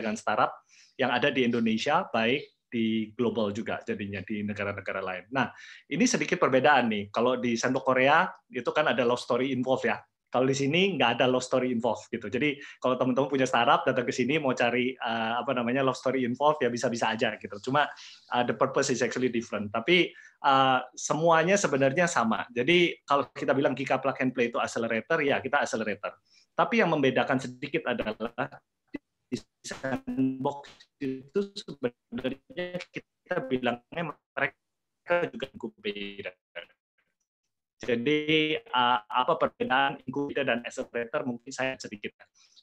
dengan startup yang ada di Indonesia baik di global juga jadinya di negara-negara lain. Nah, ini sedikit perbedaan nih. Kalau di sendok Korea itu kan ada love story involved ya. Kalau di sini nggak ada love story involved gitu. Jadi kalau teman-teman punya startup datang ke sini mau cari uh, apa namanya love story involved ya bisa-bisa aja gitu. Cuma uh, the purpose is actually different. Tapi uh, semuanya sebenarnya sama. Jadi kalau kita bilang Kika Plug and Play itu accelerator, ya kita accelerator. Tapi yang membedakan sedikit adalah sandbox itu sebenarnya kita bilangnya mereka juga inkubator. Jadi eh, apa perbedaan inkubator dan accelerator mungkin saya sedikit.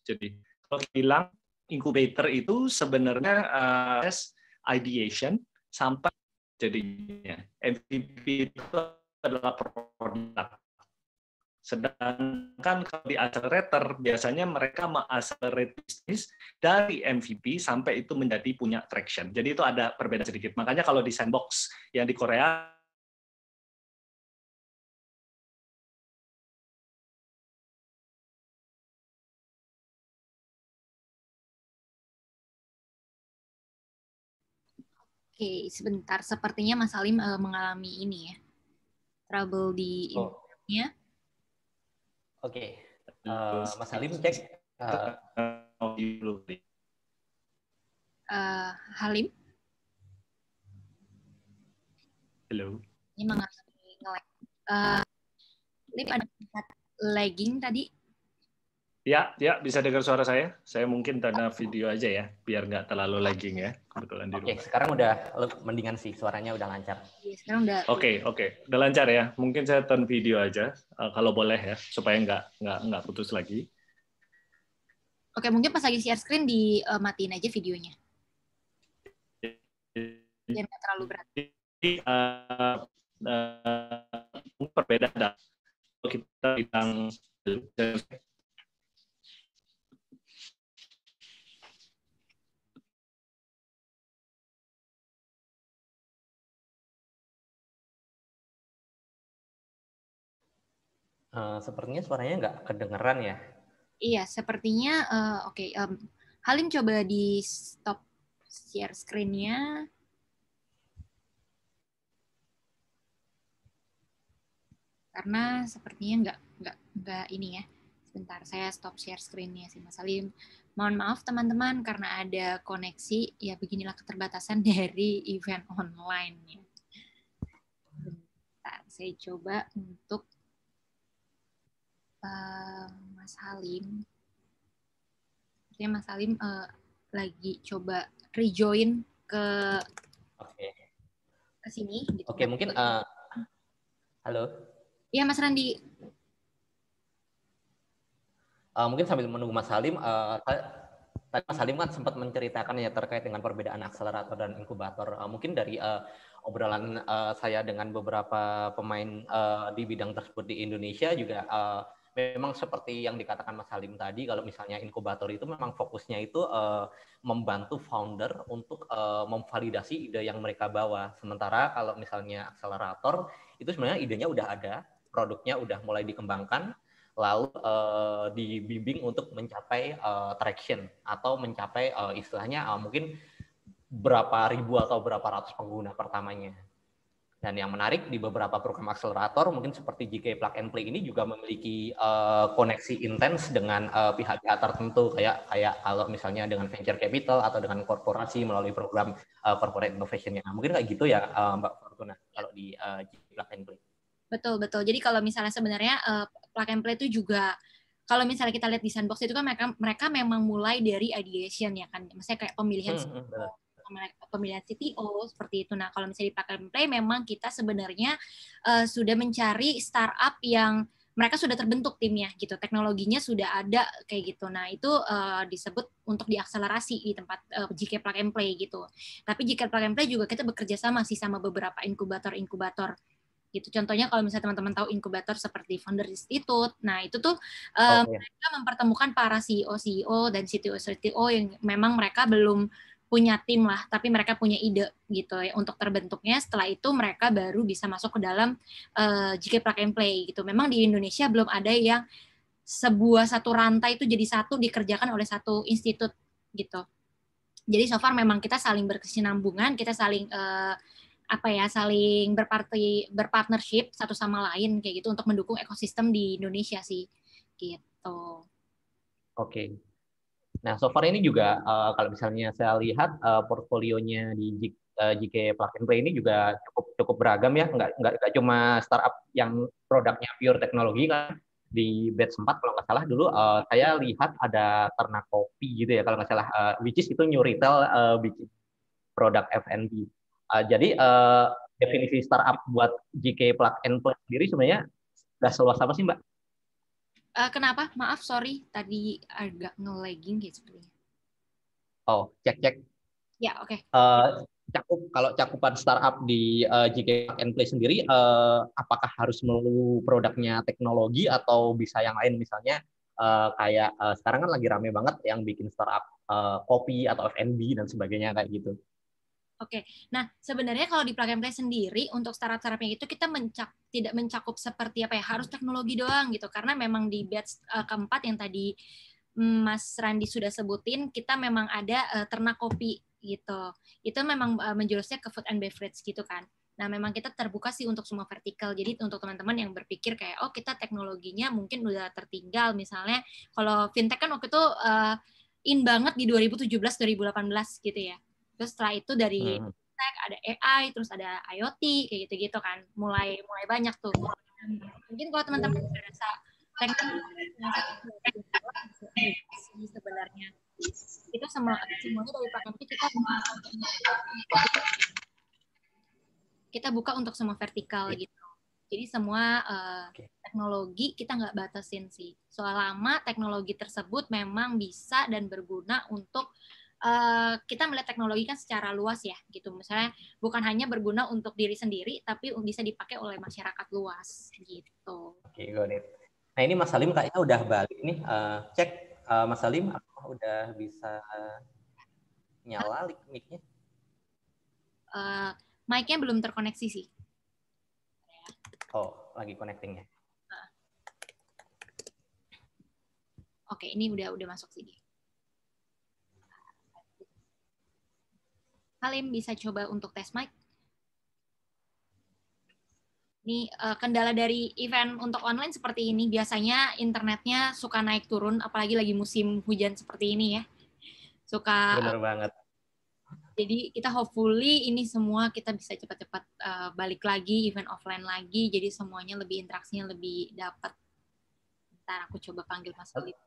Jadi kalau bilang inkubator itu sebenarnya uh, ideation sampai jadinya MVP itu adalah produk Sedangkan kalau di accelerator, biasanya mereka mengaccelerate bisnis dari MVP sampai itu menjadi punya traction. Jadi itu ada perbedaan sedikit. Makanya kalau di sandbox yang di Korea, Oke, sebentar. Sepertinya Mas Salim uh, eh, mengalami ini ya, trouble di oh. internetnya. Oke, okay. uh, eh, Mas Halim cek. Uh, uh, Halim. Halo. Ini mengalami ngelag. Uh, Lip ada lagging tadi. Ya, ya bisa dengar suara saya. Saya mungkin tanda video aja ya, biar nggak terlalu lagging ya. Kebetulan di rumah. Oke, sekarang udah mendingan sih, suaranya udah lancar. Iya, sekarang udah. Oke, okay, oke, okay. udah lancar ya. Mungkin saya turn video aja, uh, kalau boleh ya, supaya nggak nggak nggak putus lagi. Oke, mungkin pas lagi share screen di uh, aja videonya. Biar nggak terlalu berat. Uh, uh, perbedaan kalau kita tentang. Eh, sepertinya suaranya nggak kedengeran ya. Iya, sepertinya uh, oke. Okay, um, Halim coba di stop share screen-nya. Karena sepertinya nggak nggak nggak ini ya. Sebentar, saya stop share screen-nya sih Mas Halim. Mohon maaf teman-teman karena ada koneksi, ya beginilah keterbatasan dari event online ya. Bentar, saya coba untuk Mas Halim. Artinya Mas Halim uh, lagi coba rejoin ke okay. ke sini. Gitu. Oke, okay, mungkin uh, halo. Iya, Mas Randi. Uh, mungkin sambil menunggu Mas Halim, uh, tadi Mas Halim kan sempat menceritakan ya terkait dengan perbedaan akselerator dan inkubator. Uh, mungkin dari uh, obrolan uh, saya dengan beberapa pemain uh, di bidang tersebut di Indonesia juga uh, memang seperti yang dikatakan Mas Halim tadi, kalau misalnya inkubator itu memang fokusnya itu uh, membantu founder untuk uh, memvalidasi ide yang mereka bawa. Sementara kalau misalnya akselerator itu sebenarnya idenya udah ada, produknya udah mulai dikembangkan, lalu uh, dibimbing untuk mencapai uh, traction atau mencapai uh, istilahnya uh, mungkin berapa ribu atau berapa ratus pengguna pertamanya. Dan yang menarik di beberapa program akselerator mungkin seperti JK Plug and Play ini juga memiliki uh, koneksi intens dengan uh, eh, pihak-pihak tertentu kayak kayak kalau misalnya dengan venture capital atau dengan korporasi melalui program uh, corporate innovation-nya. mungkin kayak gitu ya uh, Mbak Fortuna kalau di uh, JK Plug and Play. Betul betul. Jadi kalau misalnya sebenarnya uh, Plug and Play itu juga kalau misalnya kita lihat di sandbox itu kan mereka mereka memang mulai dari ideation ya kan, maksudnya kayak pemilihan hmm, hmm pemilihan CTO seperti itu. Nah, kalau misalnya di Plug and Play memang kita sebenarnya uh, sudah mencari startup yang mereka sudah terbentuk timnya gitu, teknologinya sudah ada kayak gitu. Nah, itu uh, disebut untuk diakselerasi di tempat uh, eh, JK Plug and Play gitu. Tapi jika Plug and Play juga kita bekerja sama sih sama beberapa inkubator-inkubator gitu. Contohnya kalau misalnya teman-teman tahu inkubator seperti Founder Institute, nah itu tuh um, okay. mereka mempertemukan para CEO, CEO dan CTO, CTO yang memang mereka belum punya tim lah, tapi mereka punya ide gitu ya untuk terbentuknya. Setelah itu mereka baru bisa masuk ke dalam uh, Plug and Play gitu. Memang di Indonesia belum ada yang sebuah satu rantai itu jadi satu dikerjakan oleh satu institut gitu. Jadi so far memang kita saling berkesinambungan, kita saling uh, apa ya saling berparti berpartnership satu sama lain kayak gitu untuk mendukung ekosistem di Indonesia sih gitu. Oke. Nah, so far ini juga uh, kalau misalnya saya lihat uh, portfolionya di JK eh, uh, Plug and Play ini juga cukup cukup beragam ya, nggak nggak, nggak cuma startup yang produknya pure teknologi kan. Di batch 4 kalau nggak salah dulu uh, saya lihat ada ternak kopi gitu ya kalau nggak salah, uh, which is itu new retail uh, produk F&B. Uh, jadi uh, definisi startup buat GK Plug and Play sendiri sebenarnya nggak seluas apa sih Mbak? Uh, kenapa? Maaf, sorry. Tadi agak nge-lagging gitu Oh, cek-cek. Ya, oke. Okay. Uh, eh, cakup kalau cakupan startup di uh, eh, GK and Play sendiri uh, apakah harus melulu produknya teknologi atau bisa yang lain misalnya uh, kayak uh, sekarang kan lagi rame banget yang bikin startup uh, kopi atau F&B dan sebagainya kayak gitu. Oke, okay. nah sebenarnya kalau di plug and play sendiri untuk startup startupnya itu kita mencak tidak mencakup seperti apa ya harus teknologi doang gitu karena memang di batch uh, keempat yang tadi mm, Mas Randi sudah sebutin kita memang ada uh, ternak kopi gitu itu memang uh, menjurusnya ke food and beverage gitu kan. Nah memang kita terbuka sih untuk semua vertikal jadi untuk teman-teman yang berpikir kayak oh kita teknologinya mungkin udah tertinggal misalnya kalau fintech kan waktu itu uh, in banget di 2017 2018 gitu ya terus setelah itu dari hmm. tech ada AI terus ada IoT kayak gitu gitu kan mulai mulai banyak tuh mungkin kalau teman-teman merasa teknologi sebenarnya itu semua semuanya dari pakem kita kita buka untuk semua vertikal iya. gitu jadi semua uh, teknologi kita nggak batasin sih. Selama teknologi tersebut memang bisa dan berguna untuk Eh, kita melihat teknologi kan secara luas ya gitu misalnya bukan hanya berguna untuk diri sendiri tapi bisa dipakai oleh masyarakat luas gitu. Oke, got it. Nah ini Mas Salim kayaknya udah balik nih uh, cek uh, Mas Salim apakah udah bisa nyala mic-nya? Uh, mic-nya belum terkoneksi sih. Oh, lagi connecting ya. Oke, ini udah udah masuk sini. Halim bisa coba untuk tes mic. Ini uh, kendala dari event untuk online seperti ini biasanya internetnya suka naik turun apalagi lagi musim hujan seperti ini ya. Suka Benar eh, banget. Jadi kita hopefully ini semua kita bisa cepat-cepat uh, balik lagi event offline lagi jadi semuanya lebih interaksinya lebih dapat. Ntar aku coba panggil Mas Halim.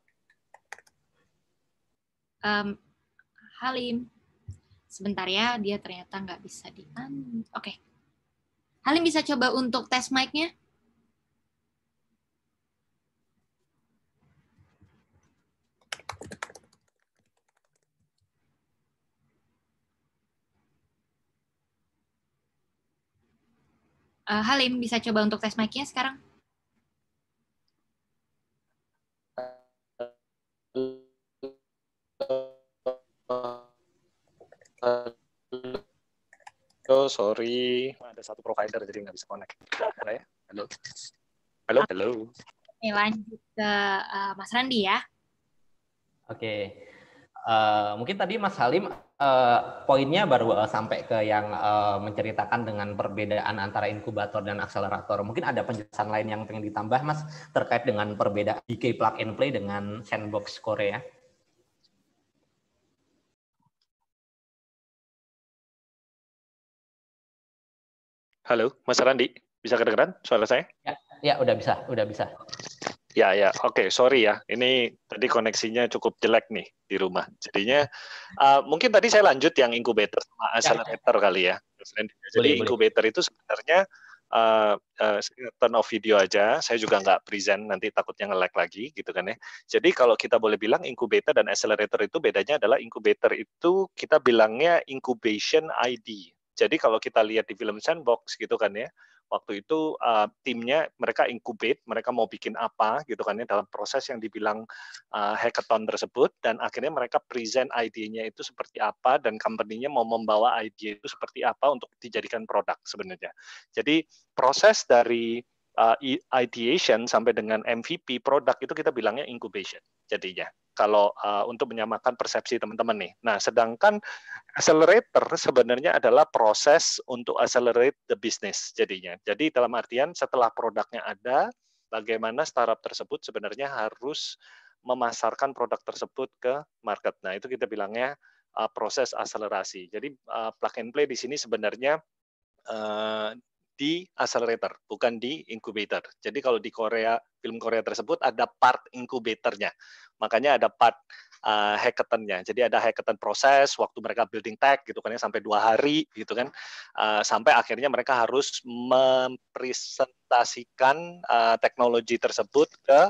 Um, Halim. Sebentar ya, dia ternyata nggak bisa di Oke. Okay. Halim bisa coba untuk tes mic-nya? Uh, Halim bisa coba untuk tes mic-nya sekarang? sorry. Ada satu provider jadi nggak bisa connect. Halo ya? Halo. Halo, halo. Ini lanjut ke uh, Mas Randi ya. Oke. Okay. Uh, eh, mungkin tadi Mas Halim uh, poinnya baru uh, sampai ke yang uh, menceritakan dengan perbedaan antara inkubator dan akselerator. Mungkin ada penjelasan lain yang ingin ditambah Mas terkait dengan perbedaan DK plug and play dengan sandbox Korea. Halo, Mas Randi, bisa kedengeran suara saya? Ya, ya udah bisa, udah bisa. Ya, ya, oke, okay, sorry ya. Ini tadi koneksinya cukup jelek nih di rumah. Jadinya uh, mungkin tadi saya lanjut yang incubator sama ya, accelerator ya. kali ya. Jadi boleh, incubator boleh. itu sebenarnya uh, uh, turn off video aja. Saya juga nggak present nanti takutnya nge-lag lagi gitu kan ya. Jadi kalau kita boleh bilang incubator dan accelerator itu bedanya adalah incubator itu kita bilangnya incubation ID jadi kalau kita lihat di film Sandbox gitu kan ya, waktu itu uh, timnya mereka incubate, mereka mau bikin apa gitu kan ya dalam proses yang dibilang uh, hackathon tersebut dan akhirnya mereka present idenya itu seperti apa dan company-nya mau membawa ide itu seperti apa untuk dijadikan produk sebenarnya. Jadi proses dari uh, ideation sampai dengan MVP produk itu kita bilangnya incubation jadinya kalau uh, untuk menyamakan persepsi teman-teman nih. Nah, sedangkan accelerator sebenarnya adalah proses untuk accelerate the business jadinya. Jadi dalam artian setelah produknya ada, bagaimana startup tersebut sebenarnya harus memasarkan produk tersebut ke market. Nah, itu kita bilangnya uh, proses akselerasi. Jadi uh, plug and play di sini sebenarnya uh, di accelerator, bukan di incubator. Jadi kalau di Korea, film Korea tersebut ada part incubatornya. Makanya ada part uh, hackathonnya. Jadi ada hackathon proses waktu mereka building tech gitu kan ya sampai dua hari gitu kan uh, sampai akhirnya mereka harus mempresentasikan uh, teknologi tersebut ke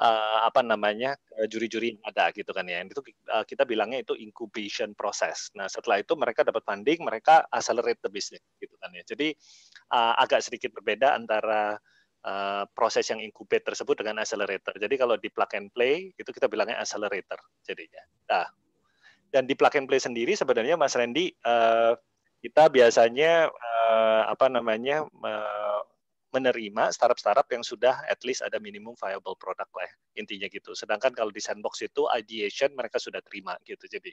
uh, apa namanya juri-juri yang ada gitu kan ya. Itu uh, kita bilangnya itu incubation proses. Nah setelah itu mereka dapat funding, mereka accelerate the business gitu kan ya. Jadi uh, agak sedikit berbeda antara Eh, proses yang incubate tersebut dengan accelerator. Jadi kalau di plug and play itu kita bilangnya accelerator jadinya. Nah, dan di plug and play sendiri sebenarnya Mas Randy uh, kita biasanya uh, apa namanya uh, menerima startup-startup yang sudah at least ada minimum viable product lah ya, intinya gitu. Sedangkan kalau di sandbox itu ideation mereka sudah terima gitu. Jadi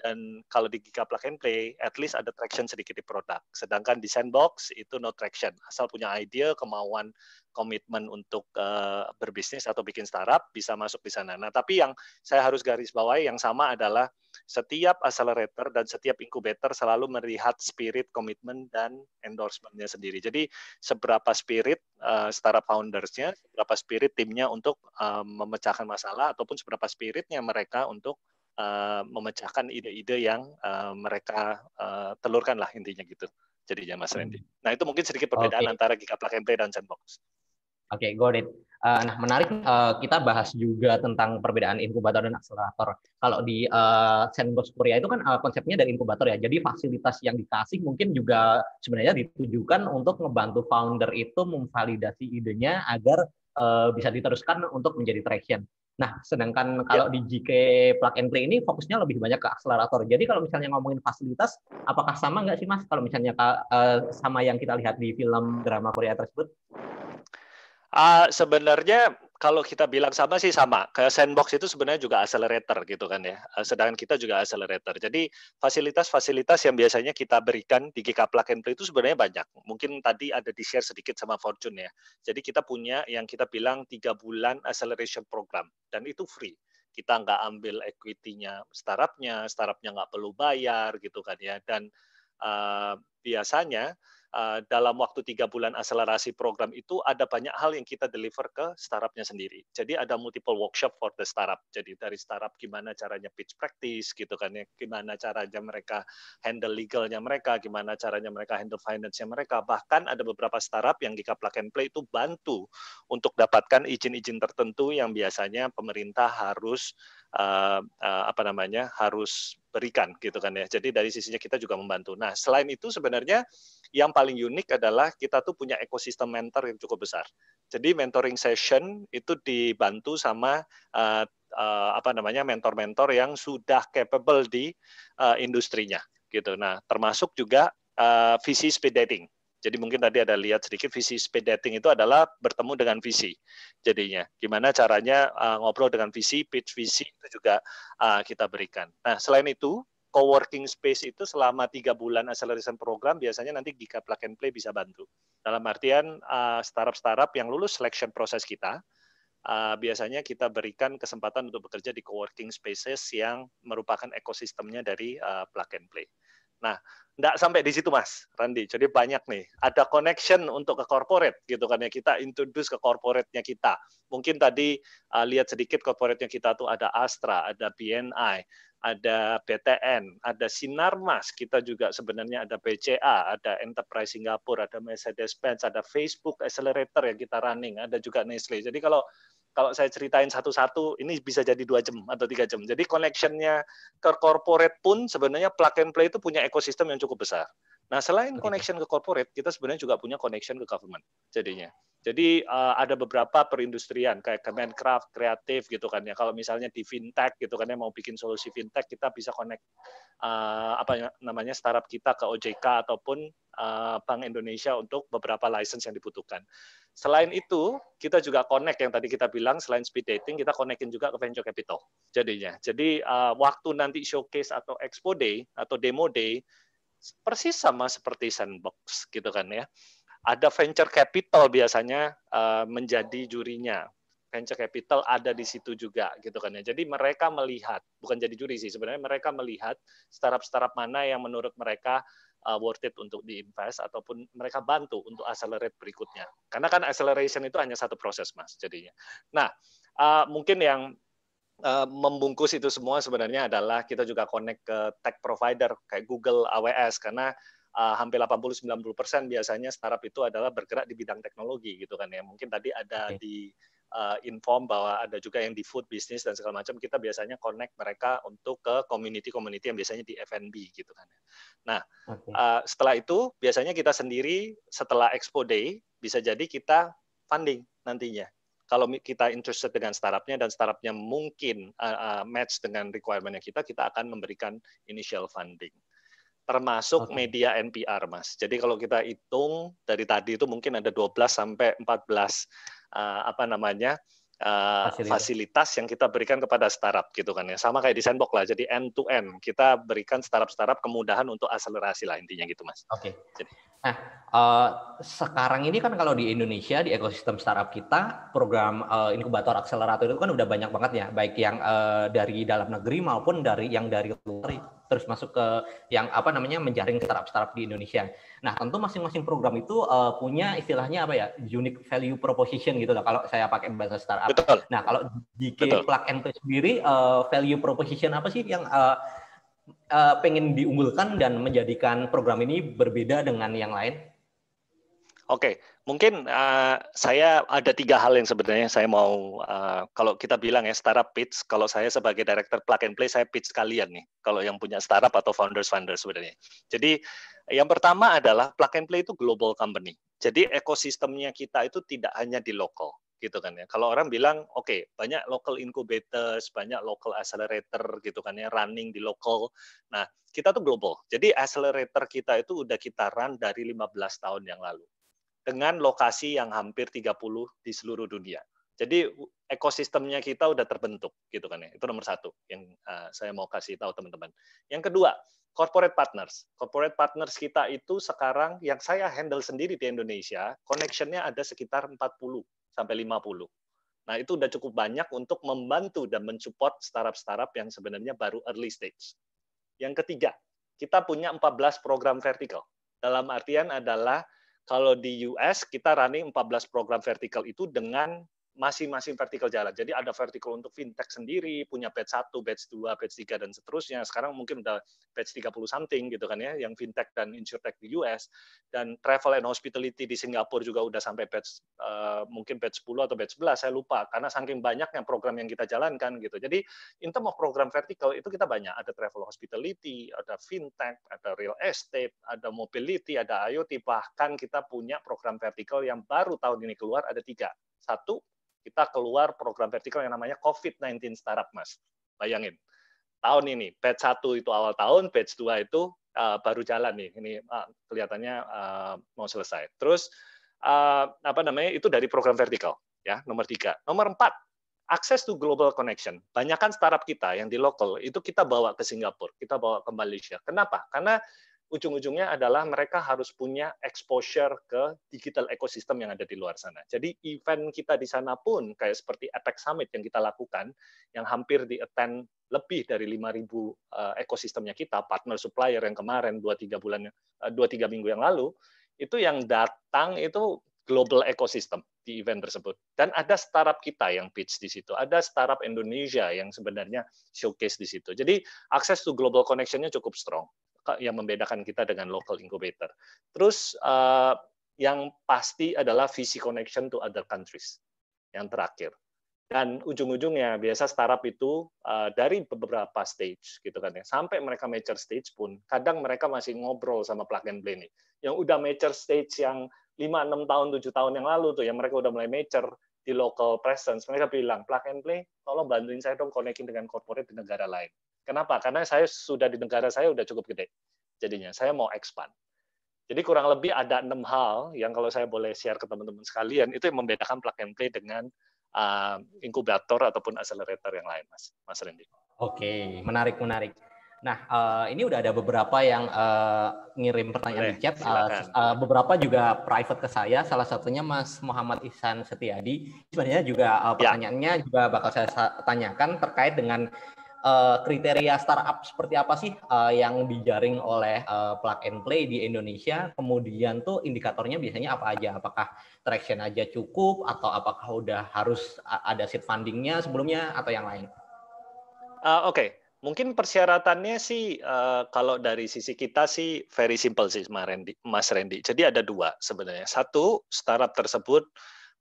dan kalau di Giga Plug and Play at least ada traction sedikit di produk. Sedangkan di sandbox itu no traction. Asal punya ide, kemauan komitmen untuk uh, berbisnis atau bikin startup bisa masuk di sana. Nah, tapi yang saya harus garis bawahi yang sama adalah setiap accelerator dan setiap incubator selalu melihat spirit, komitmen, dan endorsementnya sendiri. Jadi seberapa spirit uh, startup foundersnya, seberapa spirit timnya untuk uh, memecahkan masalah, ataupun seberapa spiritnya mereka untuk uh, memecahkan ide-ide yang uh, mereka uh, telurkan lah intinya gitu Jadi ya Mas Randy. Hmm. Nah itu mungkin sedikit perbedaan okay. antara Gigaplak dan Sandbox. Oke, okay, got it. Uh, nah, menarik uh, kita bahas juga tentang perbedaan inkubator dan akselerator. Kalau di uh, eh, Sandbox Korea itu kan uh, konsepnya dari inkubator ya. Jadi fasilitas yang dikasih mungkin juga sebenarnya ditujukan untuk membantu founder itu memvalidasi idenya agar uh, bisa diteruskan untuk menjadi traction. Nah, sedangkan ya. kalau di GK Plug and Play ini fokusnya lebih banyak ke akselerator. Jadi kalau misalnya ngomongin fasilitas, apakah sama nggak sih Mas kalau misalnya uh, sama yang kita lihat di film drama Korea tersebut? Uh, sebenarnya kalau kita bilang sama sih sama. Kayak sandbox itu sebenarnya juga accelerator gitu kan ya. Ah, sedangkan kita juga accelerator. Jadi fasilitas-fasilitas yang biasanya kita berikan di GK Plug and Play itu sebenarnya banyak. Mungkin tadi ada di-share sedikit sama Fortune ya. Jadi kita punya yang kita bilang tiga bulan acceleration program. Dan itu free kita nggak ambil equity-nya startup-nya, startup-nya nggak perlu bayar gitu kan ya. Dan uh, biasanya Eh, dalam waktu tiga bulan akselerasi program itu ada banyak hal yang kita deliver ke startupnya sendiri. Jadi ada multiple workshop for the startup. Jadi dari startup gimana caranya pitch practice gitu kan ya, gimana caranya mereka handle legalnya mereka, gimana caranya mereka handle finance-nya mereka. Bahkan ada beberapa startup yang di Plug and Play itu bantu untuk dapatkan izin-izin tertentu yang biasanya pemerintah harus uh, uh, apa namanya harus berikan gitu kan ya. Jadi dari sisinya kita juga membantu. Nah selain itu sebenarnya yang paling unik adalah kita tuh punya ekosistem mentor yang cukup besar. Jadi mentoring session itu dibantu sama uh, uh, apa namanya mentor-mentor yang sudah capable di uh, industrinya gitu. Nah, termasuk juga uh, visi speed dating. Jadi mungkin tadi ada lihat sedikit visi speed dating itu adalah bertemu dengan visi. Jadinya gimana caranya uh, ngobrol dengan visi, pitch visi itu juga uh, kita berikan. Nah, selain itu co-working space itu selama tiga bulan acceleration program biasanya nanti jika Plug and Play bisa bantu. Dalam artian startup eh, startup-startup yang lulus selection proses kita, uh, biasanya kita berikan kesempatan untuk bekerja di co-working spaces yang merupakan ekosistemnya dari uh, Plug and Play. Nah, enggak sampai di situ mas, Randi. Jadi banyak nih. Ada connection untuk ke corporate gitu kan ya kita introduce ke corporate-nya kita. Mungkin tadi uh, lihat sedikit corporate-nya kita tuh ada Astra, ada BNI, ada BTN, ada Sinarmas, kita juga sebenarnya ada BCA, ada Enterprise Singapura, ada Mercedes-Benz, ada Facebook Accelerator yang kita running, ada juga Nestle. Jadi kalau kalau saya ceritain satu-satu, ini bisa jadi dua jam atau tiga jam. Jadi connectionnya ke corporate pun sebenarnya plug and play itu punya ekosistem yang cukup besar. Nah selain connection ke corporate, kita sebenarnya juga punya connection ke government jadinya. Jadi uh, ada beberapa perindustrian kayak Kemenkraft, kreatif gitu kan ya. Kalau misalnya di fintech gitu kan ya mau bikin solusi fintech kita bisa connect uh, apa ya namanya startup kita ke OJK ataupun uh, Bank Indonesia untuk beberapa license yang dibutuhkan. Selain itu, kita juga connect yang tadi kita bilang selain speed dating kita connectin juga ke venture capital jadinya. Jadi uh, waktu nanti showcase atau expo day atau demo day persis sama seperti sandbox gitu kan ya ada venture capital biasanya uh, menjadi jurinya. Venture capital ada di situ juga gitu kan ya. Jadi mereka melihat, bukan jadi juri sih sebenarnya mereka melihat startup-startup mana yang menurut mereka uh, worth it untuk diinvest ataupun mereka bantu untuk accelerate berikutnya. Karena kan acceleration itu hanya satu proses mas jadinya. Nah uh, mungkin yang uh, membungkus itu semua sebenarnya adalah kita juga connect ke tech provider kayak Google, AWS karena uh, hampir 80-90 persen biasanya startup itu adalah bergerak di bidang teknologi gitu kan ya. Mungkin tadi ada okay. di uh, inform bahwa ada juga yang di food business dan segala macam. Kita biasanya connect mereka untuk ke community-community yang biasanya di F&B gitu kan. Ya. Nah okay. uh, eh, setelah itu biasanya kita sendiri setelah Expo Day bisa jadi kita funding nantinya kalau kita interested dengan startupnya dan startupnya mungkin uh, uh, match dengan requirementnya kita, kita akan memberikan initial funding termasuk okay. media NPR, Mas. Jadi kalau kita hitung dari tadi itu mungkin ada 12 sampai 14 uh, eh, apa namanya? Uh, fasilitas. fasilitas yang kita berikan kepada startup gitu kan ya. Sama kayak di Sandbox lah. Jadi end to end kita berikan startup-startup kemudahan untuk akselerasi lah intinya gitu, Mas. Oke. Okay. Nah, uh, sekarang ini kan kalau di Indonesia di ekosistem startup kita program uh, inkubator akselerator itu kan udah banyak banget ya, baik yang uh, dari dalam negeri maupun dari yang dari luar ya harus masuk ke yang apa namanya menjaring startup-startup di Indonesia. Nah, tentu masing-masing program itu uh, punya istilahnya apa ya? unique value proposition gitu lah kalau saya pakai bahasa startup. Betul. Nah, kalau di Plug and Play sendiri uh, value proposition apa sih yang uh, uh, pengen diunggulkan dan menjadikan program ini berbeda dengan yang lain? Oke, okay. mungkin uh, saya ada tiga hal yang sebenarnya saya mau uh, kalau kita bilang ya startup pitch. Kalau saya sebagai director plug and play, saya pitch kalian nih. Kalau yang punya startup atau founders founders sebenarnya. Jadi yang pertama adalah plug and play itu global company. Jadi ekosistemnya kita itu tidak hanya di lokal gitu kan ya. Kalau orang bilang oke okay, banyak local incubators, banyak local accelerator gitu kan ya running di lokal. Nah kita tuh global. Jadi accelerator kita itu udah kita run dari 15 tahun yang lalu dengan lokasi yang hampir 30 di seluruh dunia. Jadi ekosistemnya kita udah terbentuk gitu kan ya. Itu nomor satu yang uh, saya mau kasih tahu teman-teman. Yang kedua, corporate partners. Corporate partners kita itu sekarang yang saya handle sendiri di Indonesia, connectionnya ada sekitar 40 sampai 50. Nah, itu udah cukup banyak untuk membantu dan mensupport startup-startup yang sebenarnya baru early stage. Yang ketiga, kita punya 14 program vertikal. Dalam artian adalah kalau di US kita running 14 program vertikal itu dengan masing-masing vertikal jalan. Jadi ada vertikal untuk fintech sendiri, punya batch 1, batch 2, batch 3 dan seterusnya. Sekarang mungkin udah batch 30 something gitu kan ya yang fintech dan insurtech di US dan travel and hospitality di Singapura juga udah sampai batch uh, mungkin batch 10 atau batch 11 saya lupa karena saking banyaknya program yang kita jalankan gitu. Jadi in term of program vertikal itu kita banyak ada travel hospitality, ada fintech, ada real estate, ada mobility, ada IoT bahkan kita punya program vertikal yang baru tahun ini keluar ada tiga. Satu, kita keluar program vertikal yang namanya COVID-19 Startup Mas. Bayangin, tahun ini, batch 1 itu awal tahun, batch 2 itu uh, baru jalan nih. Ini uh, kelihatannya uh, mau selesai. Terus, uh, apa namanya, itu dari program vertikal, ya nomor tiga. Nomor empat, akses to global connection. Banyakkan startup kita yang di lokal itu kita bawa ke Singapura, kita bawa ke Malaysia. Kenapa? Karena ujung-ujungnya adalah mereka harus punya exposure ke digital ekosistem yang ada di luar sana. Jadi event kita di sana pun kayak seperti Apex Summit yang kita lakukan, yang hampir di attend lebih dari 5.000 eh, ekosistemnya kita, partner supplier yang kemarin 2-3 bulan 2-3 eh, minggu yang lalu, itu yang datang itu global ekosistem di event tersebut. Dan ada startup kita yang pitch di situ, ada startup Indonesia yang sebenarnya showcase di situ. Jadi akses to global connection-nya cukup strong yang membedakan kita dengan local incubator. Terus uh, yang pasti adalah visi connection to other countries. Yang terakhir. Dan ujung-ujungnya biasa startup itu uh, dari beberapa stage gitu kan ya. Sampai mereka mature stage pun kadang mereka masih ngobrol sama plug and play nih. Yang udah mature stage yang 5 6 tahun 7 tahun yang lalu tuh yang mereka udah mulai mature di local presence, mereka bilang plug and play, tolong bantuin saya dong connecting dengan corporate di negara lain. Kenapa? Karena saya sudah di negara saya sudah cukup gede. Jadinya saya mau expand. Jadi kurang lebih ada enam hal yang kalau saya boleh share ke teman-teman sekalian itu yang membedakan plug and play dengan uh, inkubator ataupun accelerator yang lain, Mas. Mas Rendy. Oke, menarik menarik. Nah, uh, ini udah ada beberapa yang uh, ngirim pertanyaan Oke, di chat. Uh, uh, beberapa juga private ke saya. Salah satunya Mas Muhammad Ihsan Setiadi. Sebenarnya juga uh, ya. pertanyaannya ya. juga bakal saya tanyakan terkait dengan uh, kriteria startup seperti apa sih uh, yang dijaring oleh uh, plug and play di Indonesia? Kemudian tuh indikatornya biasanya apa aja? Apakah traction aja cukup atau apakah udah harus ada seed fundingnya sebelumnya atau yang lain? Uh, Oke, okay. mungkin persyaratannya sih uh, kalau dari sisi kita sih very simple sih Mas Randy. Mas Randy. Jadi ada dua sebenarnya. Satu startup tersebut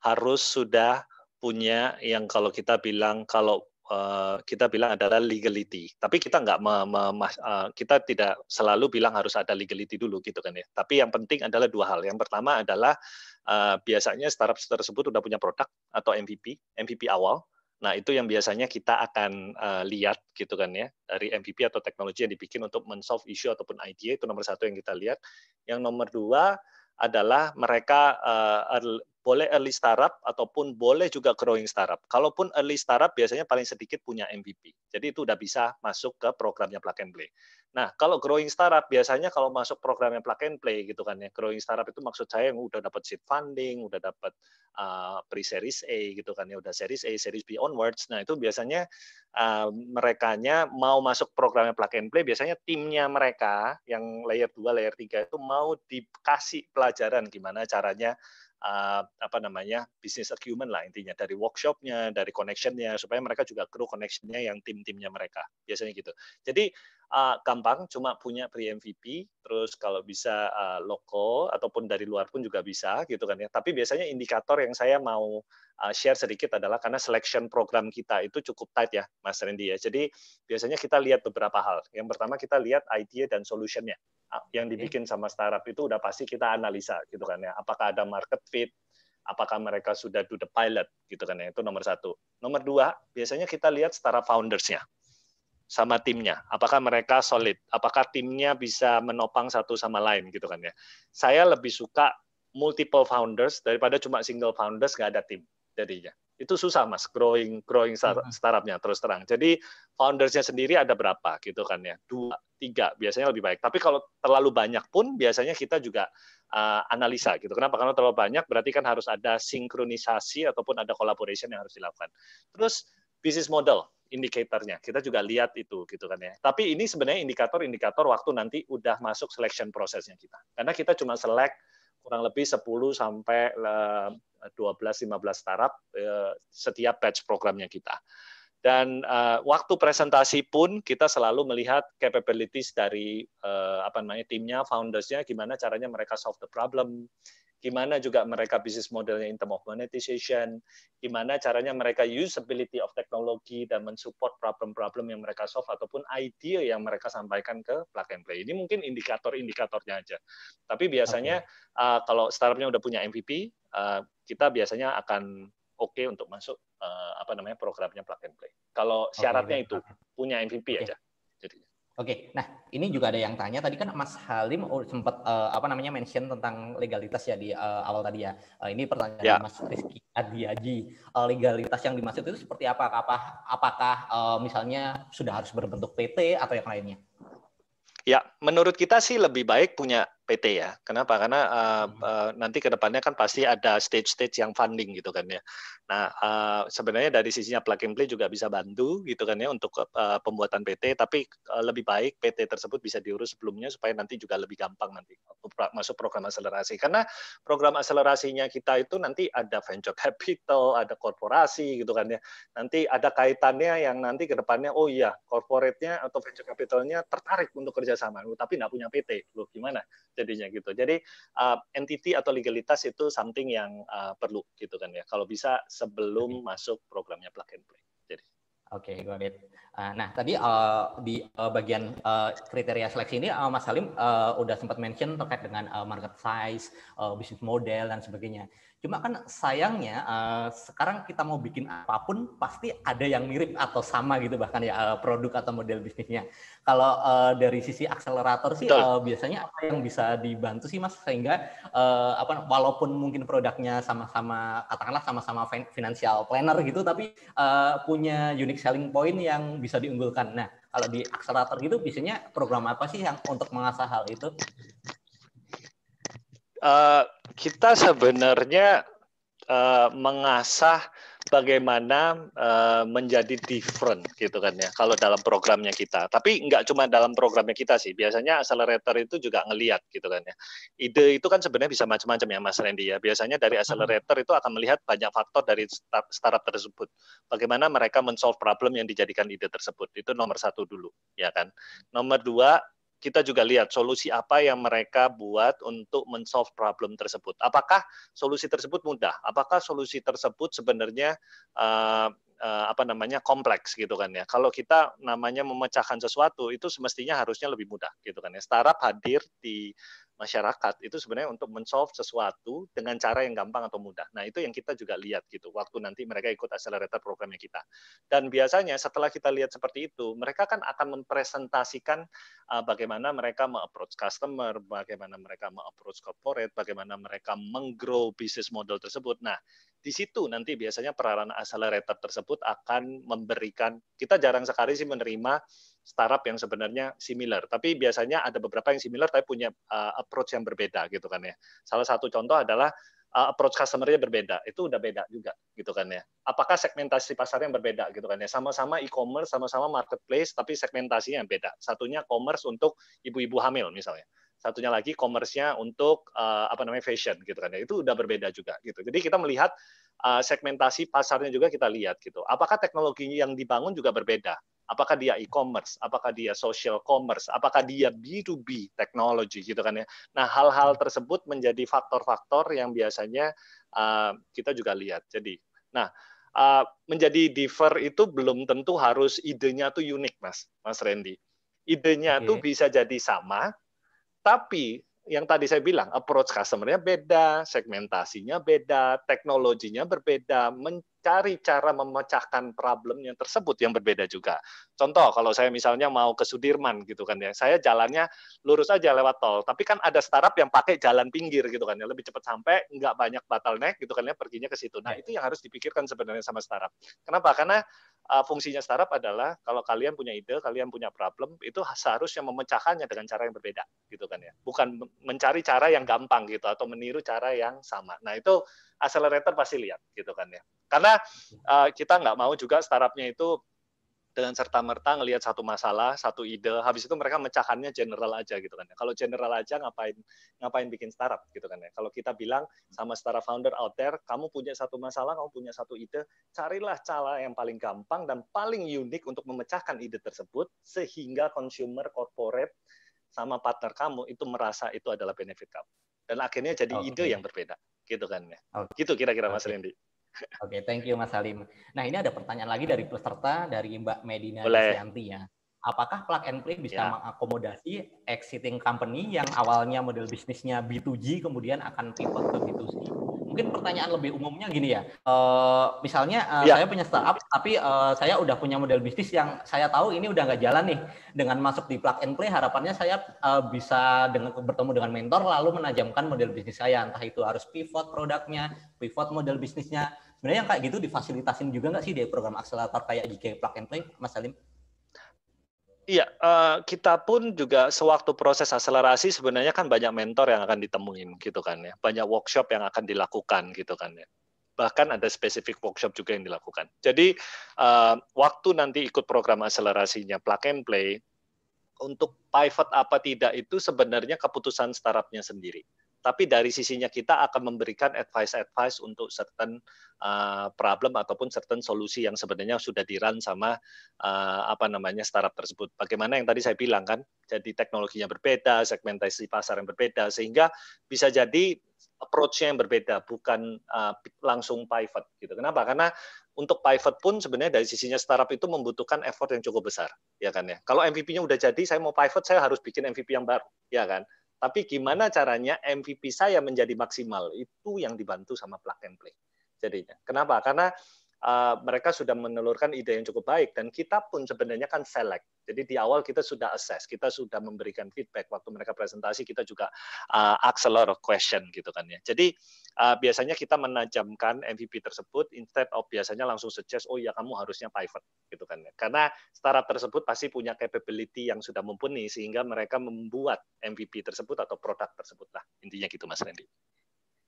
harus sudah punya yang kalau kita bilang kalau Eh, kita bilang adalah legality. Tapi kita nggak me, uh, kita tidak selalu bilang harus ada legality dulu gitu kan ya. Tapi yang penting adalah dua hal. Yang pertama adalah uh, biasanya startup tersebut udah punya produk atau MVP, MVP awal. Nah, itu yang biasanya kita akan uh, lihat gitu kan ya, dari MVP atau teknologi yang dibikin untuk men-solve issue ataupun idea, itu nomor satu yang kita lihat. Yang nomor dua adalah mereka uh, boleh early startup ataupun boleh juga growing startup. Kalaupun early startup biasanya paling sedikit punya MVP. Jadi itu udah bisa masuk ke programnya plug and play. Nah, kalau growing startup biasanya kalau masuk programnya plug and play gitu kan ya. Growing startup itu maksud saya yang udah dapat seed funding, udah dapat uh, pre-series A gitu kan ya, udah series A, series B onwards. Nah, itu biasanya uh, merekanya mau masuk programnya plug and play, biasanya timnya mereka yang layer 2, layer 3 itu mau dikasih pelajaran gimana caranya uh, apa namanya bisnis acumen lah intinya dari workshopnya, dari connectionnya supaya mereka juga grow connectionnya yang tim-timnya mereka biasanya gitu. Jadi uh, gampang, cuma punya pre MVP, terus kalau bisa uh, ah, loko ataupun dari luar pun juga bisa gitu kan ya. Tapi biasanya indikator yang saya mau uh, share sedikit adalah karena selection program kita itu cukup tight ya, Mas Randy ya. Jadi biasanya kita lihat beberapa hal. Yang pertama kita lihat idea dan solutionnya yang dibikin sama startup itu udah pasti kita analisa gitu kan ya. Apakah ada market fit, apakah mereka sudah do the pilot gitu kan ya itu nomor satu nomor dua biasanya kita lihat startup foundersnya sama timnya. Apakah mereka solid? Apakah timnya bisa menopang satu sama lain gitu kan ya? Saya lebih suka multiple founders daripada cuma single founders nggak ada tim jadinya. Itu susah mas growing growing mm-hmm. startupnya terus terang. Jadi foundersnya sendiri ada berapa gitu kan ya? Dua, tiga biasanya lebih baik. Tapi kalau terlalu banyak pun biasanya kita juga uh, analisa gitu. Kenapa? Karena terlalu banyak berarti kan harus ada sinkronisasi ataupun ada collaboration yang harus dilakukan. Terus bisnis model indikatornya. Kita juga lihat itu gitu kan ya. Tapi ini sebenarnya indikator-indikator waktu nanti udah masuk selection prosesnya kita. Karena kita cuma select kurang lebih 10 sampai 12 eh, 15 startup eh, setiap batch programnya kita. Dan uh, waktu presentasi pun kita selalu melihat capabilities dari uh, apa namanya timnya, foundersnya, gimana caranya mereka solve the problem, gimana juga mereka bisnis modelnya in term of monetization, gimana caranya mereka usability of teknologi dan mensupport problem-problem yang mereka solve ataupun idea yang mereka sampaikan ke plug and play. Ini mungkin indikator-indikatornya aja. Tapi biasanya okay. uh, eh, kalau startupnya udah punya MVP, uh, eh, kita biasanya akan oke okay untuk masuk uh, apa namanya programnya plug and play. Kalau syaratnya okay. itu punya MVP okay. aja. Jadinya. Oke, nah ini juga ada yang tanya tadi kan Mas Halim sempat uh, eh, apa namanya mention tentang legalitas ya di uh, awal tadi ya. Uh, ini pertanyaan yeah. Mas Rizky Adiaji. Uh, legalitas yang dimaksud itu seperti apa? Apa apakah uh, misalnya sudah harus berbentuk PT atau yang lainnya? Ya, menurut kita sih lebih baik punya PT ya. Kenapa? Karena uh, uh, nanti kedepannya kan pasti ada stage-stage yang funding gitu kan ya. Nah uh, sebenarnya dari sisinya plug and play juga bisa bantu gitu kan ya untuk uh, pembuatan PT. Tapi uh, lebih baik PT tersebut bisa diurus sebelumnya supaya nanti juga lebih gampang nanti masuk program akselerasi. Karena program akselerasinya kita itu nanti ada venture capital, ada korporasi gitu kan ya. Nanti ada kaitannya yang nanti ke depannya, oh iya corporate-nya atau venture capital-nya tertarik untuk kerjasama, tapi nggak punya PT. Loh gimana? jadinya gitu. Jadi uh, entity atau legalitas itu something yang uh, perlu gitu kan ya. Kalau bisa sebelum okay. masuk programnya plug and play. Jadi Oke, okay, got it. Uh, nah, tadi uh, di uh, bagian uh, kriteria seleksi ini uh, Mas Salim uh, udah sempat mention terkait dengan uh, market size, uh, business model dan sebagainya. Cuma kan sayangnya uh, sekarang kita mau bikin apapun pasti ada yang mirip atau sama gitu bahkan ya uh, produk atau model bisnisnya. Kalau uh, dari sisi akselerator sih uh, biasanya apa yang bisa dibantu sih Mas sehingga uh, apa walaupun mungkin produknya sama-sama katakanlah sama-sama financial planner gitu tapi uh, punya unique selling point yang bisa diunggulkan. Nah, kalau di akselerator gitu biasanya program apa sih yang untuk mengasah hal itu? uh, kita sebenarnya uh, mengasah bagaimana uh, menjadi different gitu kan ya kalau dalam programnya kita tapi nggak cuma dalam programnya kita sih biasanya accelerator itu juga ngelihat gitu kan ya ide itu kan sebenarnya bisa macam-macam ya Mas Randy ya biasanya dari hmm. accelerator itu akan melihat banyak faktor dari startup tersebut bagaimana mereka mensolve problem yang dijadikan ide tersebut itu nomor satu dulu ya kan nomor dua kita juga lihat solusi apa yang mereka buat untuk men-solve problem tersebut. Apakah solusi tersebut mudah? Apakah solusi tersebut sebenarnya uh, uh, apa namanya kompleks gitu kan ya? Kalau kita namanya memecahkan sesuatu itu semestinya harusnya lebih mudah gitu kan ya. Startup hadir di masyarakat itu sebenarnya untuk mensolve sesuatu dengan cara yang gampang atau mudah. Nah itu yang kita juga lihat gitu waktu nanti mereka ikut accelerator programnya kita. Dan biasanya setelah kita lihat seperti itu, mereka kan akan mempresentasikan uh, bagaimana mereka meng-approach customer, bagaimana mereka meng-approach corporate, bagaimana mereka menggrow bisnis model tersebut. Nah di situ nanti biasanya peranan accelerator tersebut akan memberikan kita jarang sekali sih menerima startup yang sebenarnya similar. Tapi biasanya ada beberapa yang similar tapi punya uh, approach yang berbeda gitu kan ya. Salah satu contoh adalah uh, approach customer-nya berbeda. Itu udah beda juga gitu kan ya. Apakah segmentasi pasarnya yang berbeda gitu kan ya. Sama-sama e-commerce, sama-sama marketplace tapi segmentasinya yang beda. Satunya commerce untuk ibu-ibu hamil misalnya satunya lagi commerce-nya untuk uh, apa namanya fashion gitu kan ya itu udah berbeda juga gitu jadi kita melihat uh, segmentasi pasarnya juga kita lihat gitu apakah teknologi yang dibangun juga berbeda apakah dia e-commerce, apakah dia social commerce, apakah dia B2B technology gitu kan ya. Nah, hal-hal tersebut menjadi faktor-faktor yang biasanya uh, kita juga lihat. Jadi, nah uh, menjadi diver itu belum tentu harus idenya tuh unik, Mas. Mas Randy. Idenya okay. tuh bisa jadi sama, tapi yang tadi saya bilang, approach customer-nya beda, segmentasinya beda, teknologinya berbeda, mencari cara memecahkan problem yang tersebut yang berbeda juga. Contoh, kalau saya misalnya mau ke Sudirman gitu kan ya, saya jalannya lurus aja lewat tol, tapi kan ada startup yang pakai jalan pinggir gitu kan ya, lebih cepat sampai, nggak banyak bottleneck gitu kan ya, perginya ke situ. Nah, ya. itu yang harus dipikirkan sebenarnya sama startup. Kenapa? Karena uh, fungsinya startup adalah kalau kalian punya ide, kalian punya problem, itu seharusnya memecahkannya dengan cara yang berbeda, gitu kan ya. Bukan mencari cara yang gampang gitu atau meniru cara yang sama. Nah itu accelerator pasti lihat, gitu kan ya. Karena uh, kita nggak mau juga startupnya itu dengan serta merta ngelihat satu masalah, satu ide, habis itu mereka mecahannya general aja gitu kan. Ya. Kalau general aja ngapain ngapain bikin startup gitu kan ya. Kalau kita bilang sama startup founder out there, kamu punya satu masalah, kamu punya satu ide, carilah cara yang paling gampang dan paling unik untuk memecahkan ide tersebut sehingga consumer, corporate sama partner kamu itu merasa itu adalah benefit kamu. Dan akhirnya jadi okay. Oh, ide yang berbeda gitu kan ya. Okay. Gitu kira-kira Mas okay. Randy. Oke, okay, thank you Mas Halim. Nah, ini ada pertanyaan lagi dari peserta dari Mbak Medina Sianti ya. Apakah plug and play bisa ya. mengakomodasi exiting company yang awalnya model bisnisnya B2G kemudian akan pivot ke B2C? Mungkin pertanyaan lebih umumnya gini ya. Uh, misalnya uh, ya. saya punya startup tapi uh, saya udah punya model bisnis yang saya tahu ini udah nggak jalan nih. Dengan masuk di plug and play harapannya saya uh, bisa dengan bertemu dengan mentor lalu menajamkan model bisnis saya entah itu harus pivot produknya, pivot model bisnisnya Sebenarnya yang kayak gitu difasilitasin juga nggak sih di program akselerator kayak GK Plug and Play, Mas Salim? Iya, eh, kita pun juga sewaktu proses akselerasi sebenarnya kan banyak mentor yang akan ditemuin gitu kan ya, banyak workshop yang akan dilakukan gitu kan ya bahkan ada spesifik workshop juga yang dilakukan. Jadi eh, waktu nanti ikut program akselerasinya plug and play untuk pivot apa tidak itu sebenarnya keputusan startupnya sendiri tapi dari sisinya kita akan memberikan advice-advice untuk certain uh, problem ataupun certain solusi yang sebenarnya sudah diran sama uh, apa namanya startup tersebut. Bagaimana yang tadi saya bilang kan, jadi teknologinya berbeda, segmentasi pasar yang berbeda, sehingga bisa jadi approach-nya yang berbeda, bukan uh, langsung pivot gitu. Kenapa? Karena untuk pivot pun sebenarnya dari sisinya startup itu membutuhkan effort yang cukup besar, ya kan ya. Kalau MVP-nya udah jadi, saya mau pivot, saya harus bikin MVP yang baru, ya kan. Tapi gimana caranya MVP saya menjadi maksimal itu yang dibantu sama plug and play jadinya. Kenapa? Karena uh, mereka sudah menelurkan ide yang cukup baik dan kita pun sebenarnya kan select. Jadi di awal kita sudah assess, kita sudah memberikan feedback waktu mereka presentasi kita juga uh, ask a lot of question gitu kan ya. Jadi uh, biasanya kita menajamkan MVP tersebut instead of biasanya langsung suggest oh ya kamu harusnya pivot gitu kan ya. Karena startup tersebut pasti punya capability yang sudah mumpuni sehingga mereka membuat MVP tersebut atau produk tersebut lah intinya gitu Mas Randy.